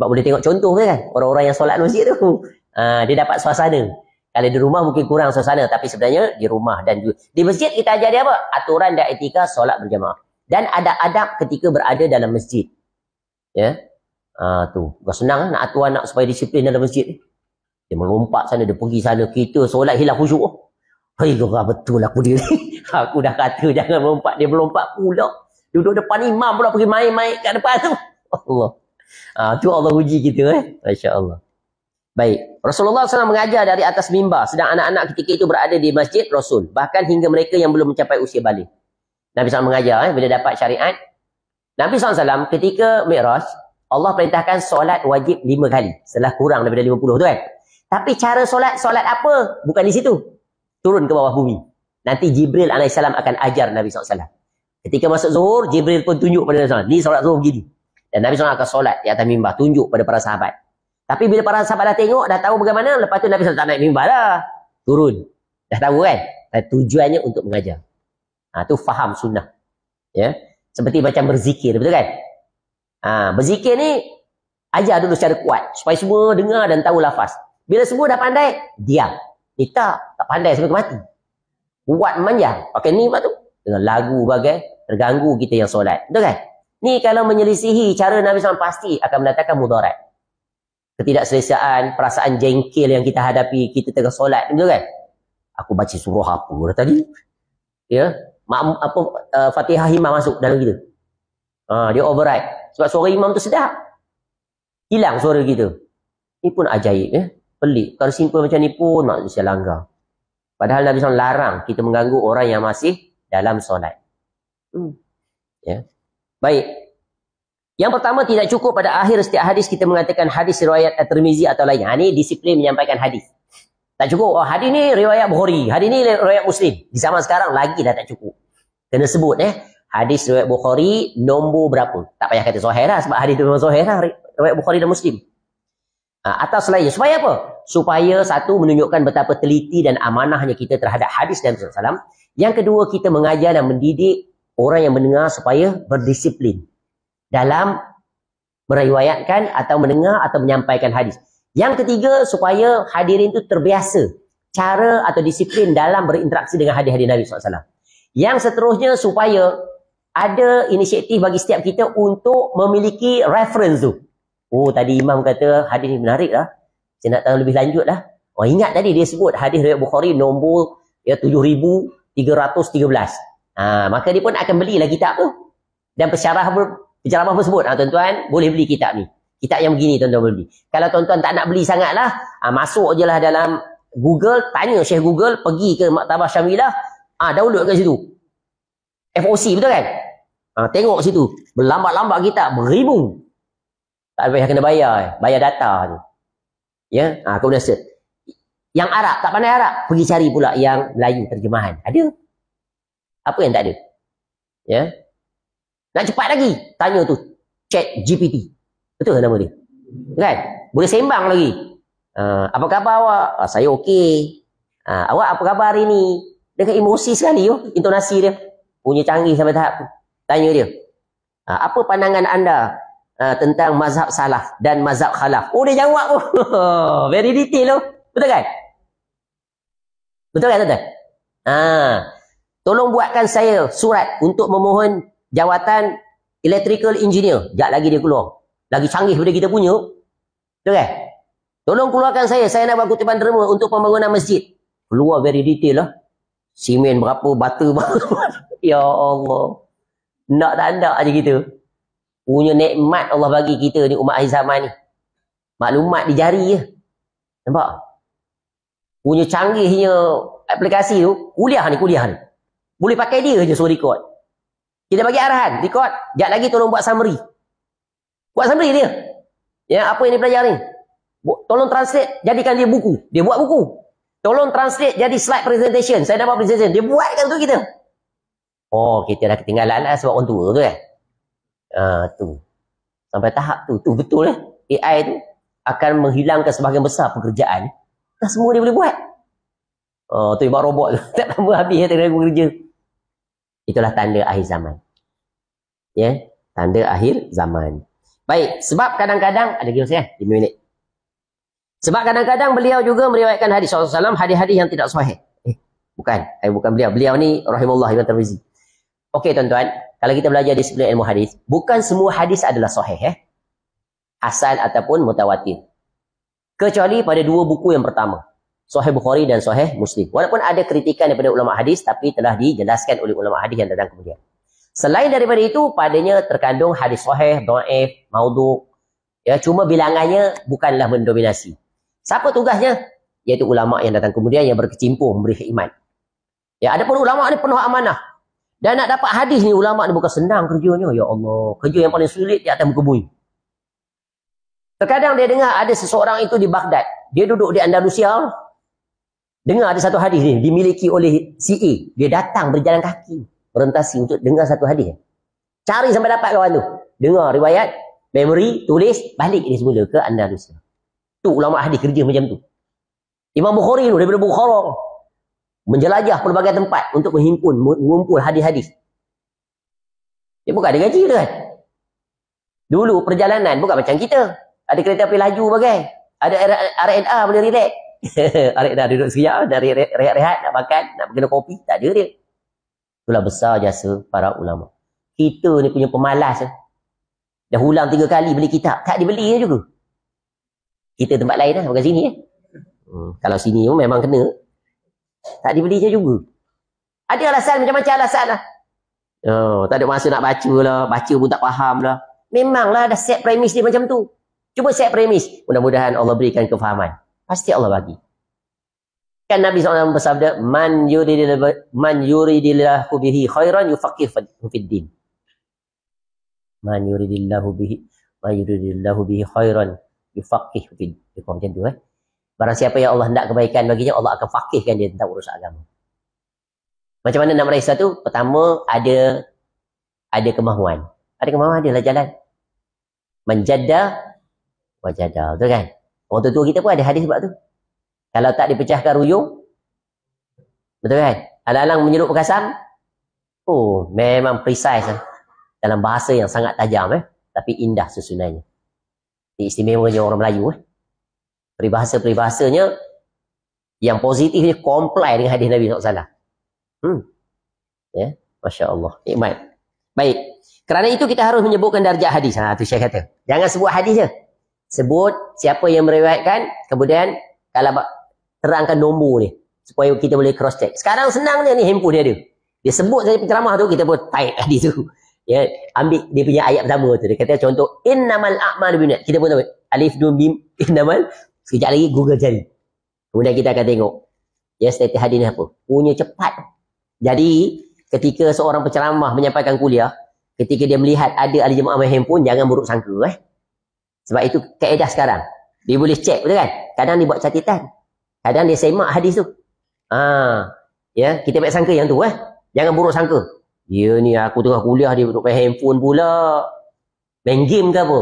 Sebab boleh tengok contoh kan. Orang-orang yang solat di masjid tu. Ha, dia dapat suasana. Kalau di rumah mungkin kurang suasana tapi sebenarnya di rumah dan juga. di masjid kita ajar dia apa? Aturan dan etika solat berjamaah dan ada adab ketika berada dalam masjid. Ya. Ah tu, bukan senang nak atur anak supaya disiplin dalam masjid Dia melompat sana, dia pergi sana, kita solat hilang khusyuk. Hai gerak betul aku dia ni. aku dah kata jangan melompat, dia melompat pula. Duduk depan imam pula pergi main-main kat depan tu. Allah. Ah tu Allah uji kita eh. Masya-Allah. Baik. Rasulullah SAW mengajar dari atas mimbar. Sedang anak-anak ketika itu berada di masjid Rasul. Bahkan hingga mereka yang belum mencapai usia balik. Nabi SAW mengajar. Eh, bila dapat syariat. Nabi SAW ketika Mi'raj. Allah perintahkan solat wajib lima kali. Setelah kurang daripada lima puluh tu kan. Tapi cara solat, solat apa? Bukan di situ. Turun ke bawah bumi. Nanti Jibril AS akan ajar Nabi SAW. Ketika masuk zuhur, Jibril pun tunjuk pada Nabi SAW. Ni solat zuhur begini. Dan Nabi SAW akan solat di atas mimbar. Tunjuk pada para sahabat. Tapi bila para sahabat dah tengok, dah tahu bagaimana, lepas tu Nabi SAW tak naik mimbar dah. Turun. Dah tahu kan? Dan eh, tujuannya untuk mengajar. Ha, tu faham sunnah. Ya? Seperti macam berzikir, betul kan? Ha, berzikir ni, ajar dulu secara kuat. Supaya semua dengar dan tahu lafaz. Bila semua dah pandai, diam. Eh tak, tak pandai sampai mati. Buat memanjang. Pakai ni tu. Dengan lagu bagai, terganggu kita yang solat. Betul kan? Ni kalau menyelisihi cara Nabi SAW pasti akan mendatangkan mudarat ketidakselesaan, perasaan jengkel yang kita hadapi kita tengah solat gitu kan. Aku baca surah apa dah tadi? Ya, mak apa uh, Fatihah imam masuk dalam kita. Ha, dia override sebab suara imam tu sedap. Hilang suara kita. Ini pun ajaib ya. Pelik. Kalau simple macam ni pun manusia langgar. Padahal Nabi SAW larang kita mengganggu orang yang masih dalam solat. Hmm. Ya. Baik. Yang pertama tidak cukup pada akhir setiap hadis kita mengatakan hadis riwayat At-Tirmizi atau lain. Ha, ini disiplin menyampaikan hadis. Tak cukup. Oh, hadis ni riwayat Bukhari. Hadis ni riwayat Muslim. Di zaman sekarang lagi dah tak cukup. Kena sebut eh. Hadis riwayat Bukhari nombor berapa. Tak payah kata Zohair lah. Sebab hadis tu memang Zohair lah. Riwayat Bukhari dan Muslim. Ha, atau selain. Supaya apa? Supaya satu menunjukkan betapa teliti dan amanahnya kita terhadap hadis dan Rasulullah SAW. Yang kedua kita mengajar dan mendidik orang yang mendengar supaya berdisiplin dalam meriwayatkan atau mendengar atau menyampaikan hadis. Yang ketiga supaya hadirin itu terbiasa cara atau disiplin dalam berinteraksi dengan hadis-hadis Nabi SAW. Yang seterusnya supaya ada inisiatif bagi setiap kita untuk memiliki reference tu. Oh tadi imam kata hadis ni menarik lah. Saya nak tahu lebih lanjut lah. Oh ingat tadi dia sebut hadis riwayat Bukhari nombor ya 7313. Ha, ah, maka dia pun akan belilah kitab tu. Dan pesyarah Penceramah pun sebut, ha, tuan-tuan, boleh beli kitab ni. Kitab yang begini tuan-tuan boleh beli. Kalau tuan-tuan tak nak beli sangatlah, ha, masuk je lah dalam Google, tanya Syekh Google, pergi ke Maktabah Syamilah, ha, ah, download kat situ. FOC betul kan? Ha, tengok situ. Berlambat-lambat kita, beribu. Tak payah kena bayar. Eh. Bayar data tu. Ya? Ha, kemudian set. Yang Arab, tak pandai Arab, pergi cari pula yang Melayu terjemahan. Ada. Apa yang tak ada? Ya? Nak cepat lagi, tanya tu chat GPT. Betul lah nama dia. Kan? Boleh sembang lagi. Uh, apa khabar awak? Uh, saya okey. Uh, awak apa khabar hari ni? Dia kan emosi sekali yo, intonasi dia. Punya canggih sampai tahap Tanya dia. Uh, apa pandangan anda uh, tentang mazhab salaf dan mazhab khalaf? Oh, dia jawab tu. Very detail tu. Betul kan? Betul kan, tuan-tuan? Uh, tolong buatkan saya surat untuk memohon jawatan electrical engineer. Sekejap lagi dia keluar. Lagi canggih daripada kita punya. Betul kan? Tolong keluarkan saya. Saya nak buat kutipan derma untuk pembangunan masjid. Keluar very detail lah. Simen berapa, batu berapa. ya Allah. Nak tak nak je kita. Punya nikmat Allah bagi kita ni umat akhir zaman ni. Maklumat di jari je. Nampak? Punya canggihnya aplikasi tu. Kuliah ni, kuliah ni. Boleh pakai dia je suruh record. Kita bagi arahan, dikot Jap lagi tolong buat summary. Buat summary dia. Ya, apa yang dia belajar ni? Tolong translate, jadikan dia buku. Dia buat buku. Tolong translate jadi slide presentation. Saya dapat presentation. Dia buatkan tu kita. Oh, kita dah ketinggalan lah sebab orang tua tu kan. Eh? Ah, tu. Sampai tahap tu. Tu betul eh. AI tu akan menghilangkan sebahagian besar pekerjaan. Dah semua dia boleh buat. Oh, tu ibarat robot tu. Tak tambah habis eh, lah tengah kerja. Itulah tanda akhir zaman. Ya, yeah? tanda akhir zaman. Baik, sebab kadang-kadang ada kira saya 5 minit. Sebab kadang-kadang beliau juga meriwayatkan hadis sallallahu alaihi wasallam hadis-hadis yang tidak sahih. Eh, bukan, eh, bukan beliau. Beliau ni rahimallahu ibn Tirmizi. Okey, tuan-tuan, kalau kita belajar disiplin ilmu hadis, bukan semua hadis adalah sahih eh. Asal ataupun mutawatir. Kecuali pada dua buku yang pertama. Sahih Bukhari dan Sahih Muslim. Walaupun ada kritikan daripada ulama hadis tapi telah dijelaskan oleh ulama hadis yang datang kemudian. Selain daripada itu padanya terkandung hadis sahih, dhaif, maudhu. Ya cuma bilangannya bukanlah mendominasi. Siapa tugasnya? Yaitu ulama yang datang kemudian yang berkecimpung memberi khidmat. Ya ada pun ulama ni penuh amanah. Dan nak dapat hadis ni ulama ni bukan senang kerjanya. Ya Allah, kerja yang paling sulit di atas muka bumi. Terkadang dia dengar ada seseorang itu di Baghdad. Dia duduk di Andalusia, Dengar ada satu hadis ni dimiliki oleh si A. Dia datang berjalan kaki merentasi untuk dengar satu hadis. Cari sampai dapat kawan tu. Dengar riwayat, memory, tulis, balik dia semula ke Andalusia. Tu ulama hadis kerja macam tu. Imam Bukhari tu daripada Bukhara menjelajah pelbagai tempat untuk menghimpun mengumpul hadis-hadis. Dia bukan ada gaji tu kan? Dulu perjalanan bukan macam kita. Ada kereta api laju bagai. Ada R&R boleh relax. Arik dah duduk sekejap, dah rehat-rehat, nak makan, nak kena kopi, tak ada dia. Itulah besar jasa para ulama. Kita ni punya pemalas. Eh. Dah ulang tiga kali beli kitab. Tak dibeli dia juga. Kita tempat lain lah, bukan sini. Eh. Hmm, kalau sini pun memang kena. Tak dibeli dia juga. Ada alasan macam-macam alasan lah. Oh, tak ada masa nak baca lah. Baca pun tak faham lah. Memanglah ada set premis dia macam tu. Cuba set premis. Mudah-mudahan Allah berikan kefahaman pasti Allah bagi. Kan Nabi SAW bersabda, Man yuridillah, man yuridillah bihi khairan yufakir fid din. Man yuridillah bihi, man yuridillah bihi khairan yufakir fid din. Dia macam tu eh. Barang siapa yang Allah hendak kebaikan baginya, Allah akan fakihkan dia tentang urusan agama. Macam mana nak meraih satu? Pertama, ada ada kemahuan. Ada kemahuan, adalah jalan. Menjadah, wajadah. Betul kan? Orang tua-tua kita pun ada hadis sebab tu. Kalau tak dipecahkan ruyung, betul kan? Alang-alang menyeruk kasam, oh, memang precise lah. Dalam bahasa yang sangat tajam eh. Tapi indah susunannya. Istimewanya orang Melayu eh. Peribahasa-peribahasanya yang positifnya comply dengan hadis Nabi SAW. Hmm. Ya, yeah. Masya Allah. Nikmat. Baik. Kerana itu kita harus menyebutkan darjah hadis. Ha, itu saya kata. Jangan sebut hadis je sebut siapa yang meriwayatkan kemudian kalau terangkan nombor ni supaya kita boleh cross check sekarang senangnya ni handphone dia ada dia sebut saja penceramah tu kita pun type tadi tu ya ambil dia punya ayat pertama tu dia kata contoh innamal a'malu binat kita pun tahu alif nun bim innamal sekejap lagi google cari kemudian kita akan tengok ya setiap hadis ni apa punya cepat jadi ketika seorang penceramah menyampaikan kuliah ketika dia melihat ada ahli jemaah main handphone jangan buruk sangka eh sebab itu kaedah sekarang. Dia boleh cek betul kan? Kadang dia buat catatan. Kadang dia semak hadis tu. Ah, ha. ya, kita baik sangka yang tu eh. Jangan buruk sangka. Dia ya ni aku tengah kuliah dia duduk pakai handphone pula. Main game ke apa?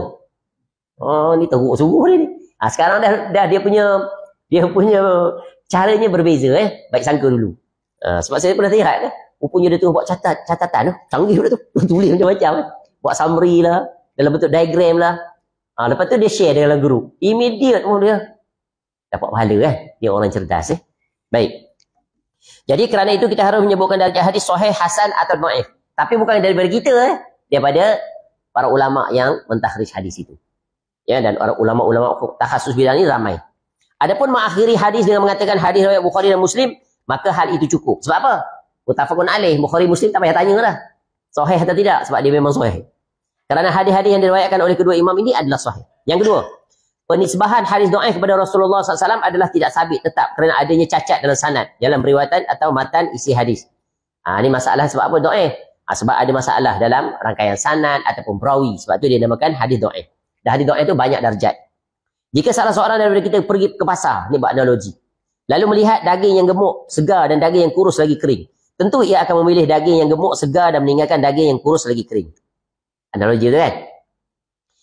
Oh, ni teruk sungguh dia ni. Ha, sekarang dah, dah dia punya dia punya caranya berbeza eh. Baik sangka dulu. Ha, sebab saya pernah lihat kan. Eh? Rupanya dia tu buat catat, catatan tu. Eh? Canggih pula tu. Tulis macam-macam kan. Buat summary lah. Dalam bentuk diagram lah. Ha, lepas tu dia share dengan guru. Immediate pun dia dapat pahala eh. Dia orang cerdas eh. Baik. Jadi kerana itu kita harus menyebutkan dari hadis sahih hasan atau dhaif. Tapi bukan daripada kita eh. Daripada para ulama yang mentahrij hadis itu. Ya dan orang ulama-ulama takhasus bidang ini ramai. Adapun mengakhiri hadis dengan mengatakan hadis riwayat Bukhari dan Muslim, maka hal itu cukup. Sebab apa? Mutafaqun alaih Bukhari Muslim tak payah tanya lah. Sahih atau tidak sebab dia memang sahih. Kerana hadis-hadis yang diriwayatkan oleh kedua imam ini adalah sahih. Yang kedua, penisbahan hadis doa kepada Rasulullah SAW adalah tidak sabit tetap kerana adanya cacat dalam sanad, dalam periwayatan atau matan isi hadis. ha, ini masalah sebab apa doa. Ha, sebab ada masalah dalam rangkaian sanad ataupun perawi. Sebab tu dia namakan hadis doa. Dan hadis doa itu banyak darjat. Jika salah seorang daripada kita pergi ke pasar, ini buat analogi. Lalu melihat daging yang gemuk, segar dan daging yang kurus lagi kering. Tentu ia akan memilih daging yang gemuk, segar dan meninggalkan daging yang kurus lagi kering analogi tu kan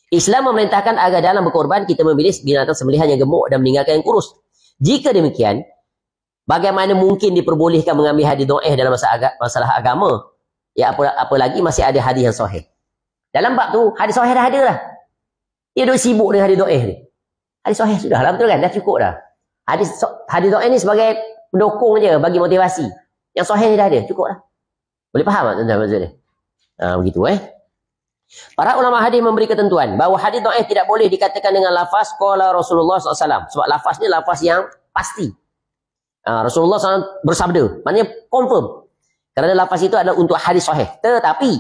Islam memerintahkan agar dalam berkorban kita memilih binatang sembelihan yang gemuk dan meninggalkan yang kurus jika demikian bagaimana mungkin diperbolehkan mengambil hadis doeh dalam masalah, aga- masalah agama ya apa lagi masih ada hadis yang sahih dalam bab tu hadis sahih dah ada lah. dia duk sibuk dengan hadis doeh ni hadis sahih sudah lah betul kan dah cukup dah hadis hadis dhaif ni sebagai pendukung je bagi motivasi yang sahih ni dah ada cukup dah boleh faham tak tuan Ha, ah, begitu eh. Para ulama hadis memberi ketentuan bahawa hadis do'if tidak boleh dikatakan dengan lafaz qala Rasulullah SAW. Sebab lafaz ni lafaz yang pasti. Ha, Rasulullah SAW bersabda. Maknanya confirm. Kerana lafaz itu adalah untuk hadis sahih. Tetapi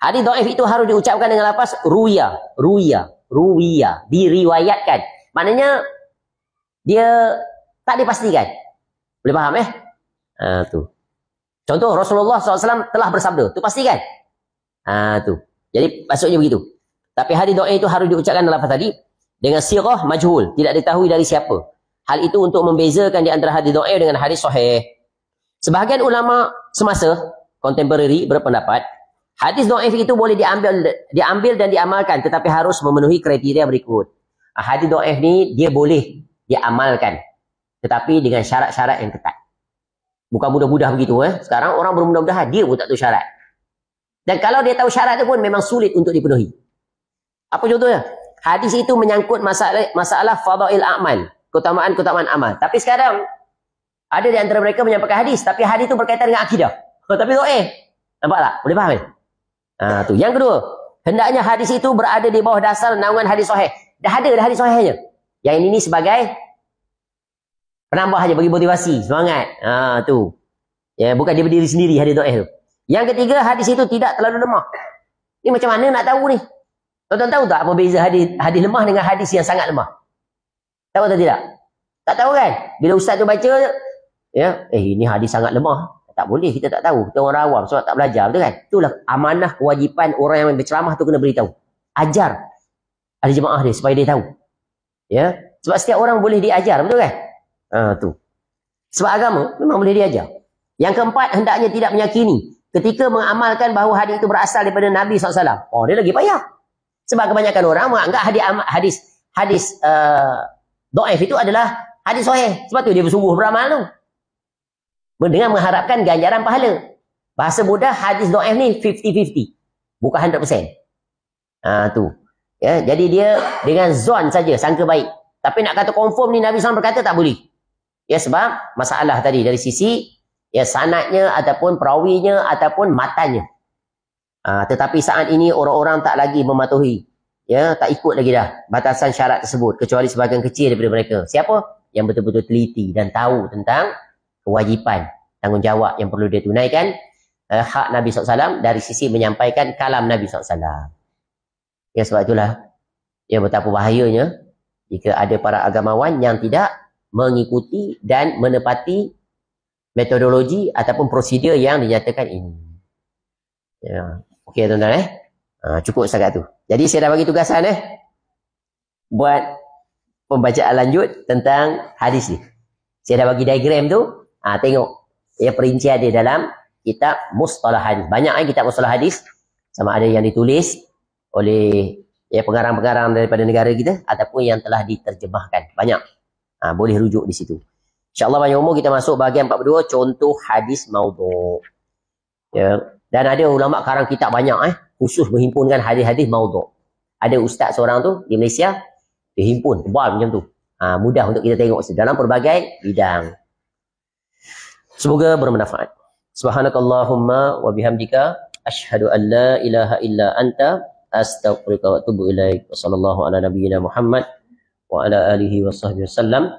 hadis do'if itu harus diucapkan dengan lafaz ruya. Ruya. Ruya. Diriwayatkan. Maknanya dia tak dipastikan. Boleh faham eh? Ha, tu. Contoh Rasulullah SAW telah bersabda. Tu pastikan. Ha, tu. Jadi maksudnya begitu. Tapi hadis doa itu harus diucapkan dalam lafaz tadi dengan sirah majhul, tidak diketahui dari siapa. Hal itu untuk membezakan di antara hadis doa dengan hadis sahih. Sebahagian ulama semasa contemporary berpendapat hadis doa itu boleh diambil diambil dan diamalkan tetapi harus memenuhi kriteria berikut. Ah, hadis doa ni dia boleh diamalkan tetapi dengan syarat-syarat yang ketat. Bukan mudah-mudah begitu eh. Sekarang orang bermudah mudah dia pun tak tahu syarat. Dan kalau dia tahu syarat itu pun memang sulit untuk dipenuhi. Apa contohnya? Hadis itu menyangkut masalah masalah fadail amal, keutamaan-keutamaan amal. Tapi sekarang ada di antara mereka menyampaikan hadis tapi hadis itu berkaitan dengan akidah. Oh, tapi tu eh. Nampak tak? Boleh faham ni? Ha, tu. Yang kedua, hendaknya hadis itu berada di bawah dasar naungan hadis sahih. Dah ada dah hadis sahihnya. Yang ini sebagai penambah aja bagi motivasi, semangat. Ha, tu. Ya, bukan dia berdiri sendiri hadis tu tu. Yang ketiga, hadis itu tidak terlalu lemah. Ini macam mana nak tahu ni? Tuan-tuan tahu tak apa beza hadis, hadis lemah dengan hadis yang sangat lemah? Tahu atau tidak? Tak tahu kan? Bila ustaz tu baca, ya, eh ini hadis sangat lemah. Tak boleh, kita tak tahu. Kita orang awam, sebab tak belajar. Betul kan? Itulah amanah kewajipan orang yang berceramah tu kena beritahu. Ajar ahli jemaah dia supaya dia tahu. Ya? Sebab setiap orang boleh diajar, betul kan? Ha, tu. Sebab agama memang boleh diajar. Yang keempat, hendaknya tidak menyakini ketika mengamalkan bahawa hadis itu berasal daripada Nabi SAW. Oh, dia lagi payah. Sebab kebanyakan orang menganggap hadis hadis hadis uh, do'if itu adalah hadis sahih. Sebab tu dia bersungguh beramal tu. Dengan mengharapkan ganjaran pahala. Bahasa mudah hadis do'if ni 50-50. Bukan 100%. Ah ha, tu. Ya, jadi dia dengan zon saja sangka baik. Tapi nak kata confirm ni Nabi SAW berkata tak boleh. Ya sebab masalah tadi dari sisi ya sanatnya ataupun perawinya ataupun matanya. Ha, tetapi saat ini orang-orang tak lagi mematuhi. Ya, tak ikut lagi dah batasan syarat tersebut. Kecuali sebagian kecil daripada mereka. Siapa? Yang betul-betul teliti dan tahu tentang kewajipan, tanggungjawab yang perlu dia tunaikan. Eh, hak Nabi SAW dari sisi menyampaikan kalam Nabi SAW. Ya, sebab itulah. Ya, betapa bahayanya jika ada para agamawan yang tidak mengikuti dan menepati metodologi ataupun prosedur yang dinyatakan ini. Ya. Okey tuan-tuan eh. Ha, cukup setakat tu. Jadi saya dah bagi tugasan eh. Buat pembacaan lanjut tentang hadis ni. Saya dah bagi diagram tu. Ha, tengok. Ya, perincian dia dalam kitab mustalah hadis. Banyak kan kitab mustalah hadis. Sama ada yang ditulis oleh ya, pengarang-pengarang daripada negara kita. Ataupun yang telah diterjemahkan. Banyak. Ha, boleh rujuk di situ. InsyaAllah banyak umur kita masuk bahagian 42 contoh hadis maudhu'. Ya. Dan ada ulama karang kita banyak eh. Khusus menghimpunkan hadis-hadis maudhu'. Ada ustaz seorang tu di Malaysia. Dia himpun. Tebal macam tu. Ha, mudah untuk kita tengok dalam pelbagai bidang. Semoga bermanfaat. Subhanakallahumma wa bihamdika ashhadu an la ilaha illa anta astaghfiruka wa atubu ilaik. Wassallallahu ala nabiyyina Muhammad wa ala alihi wa wasallam.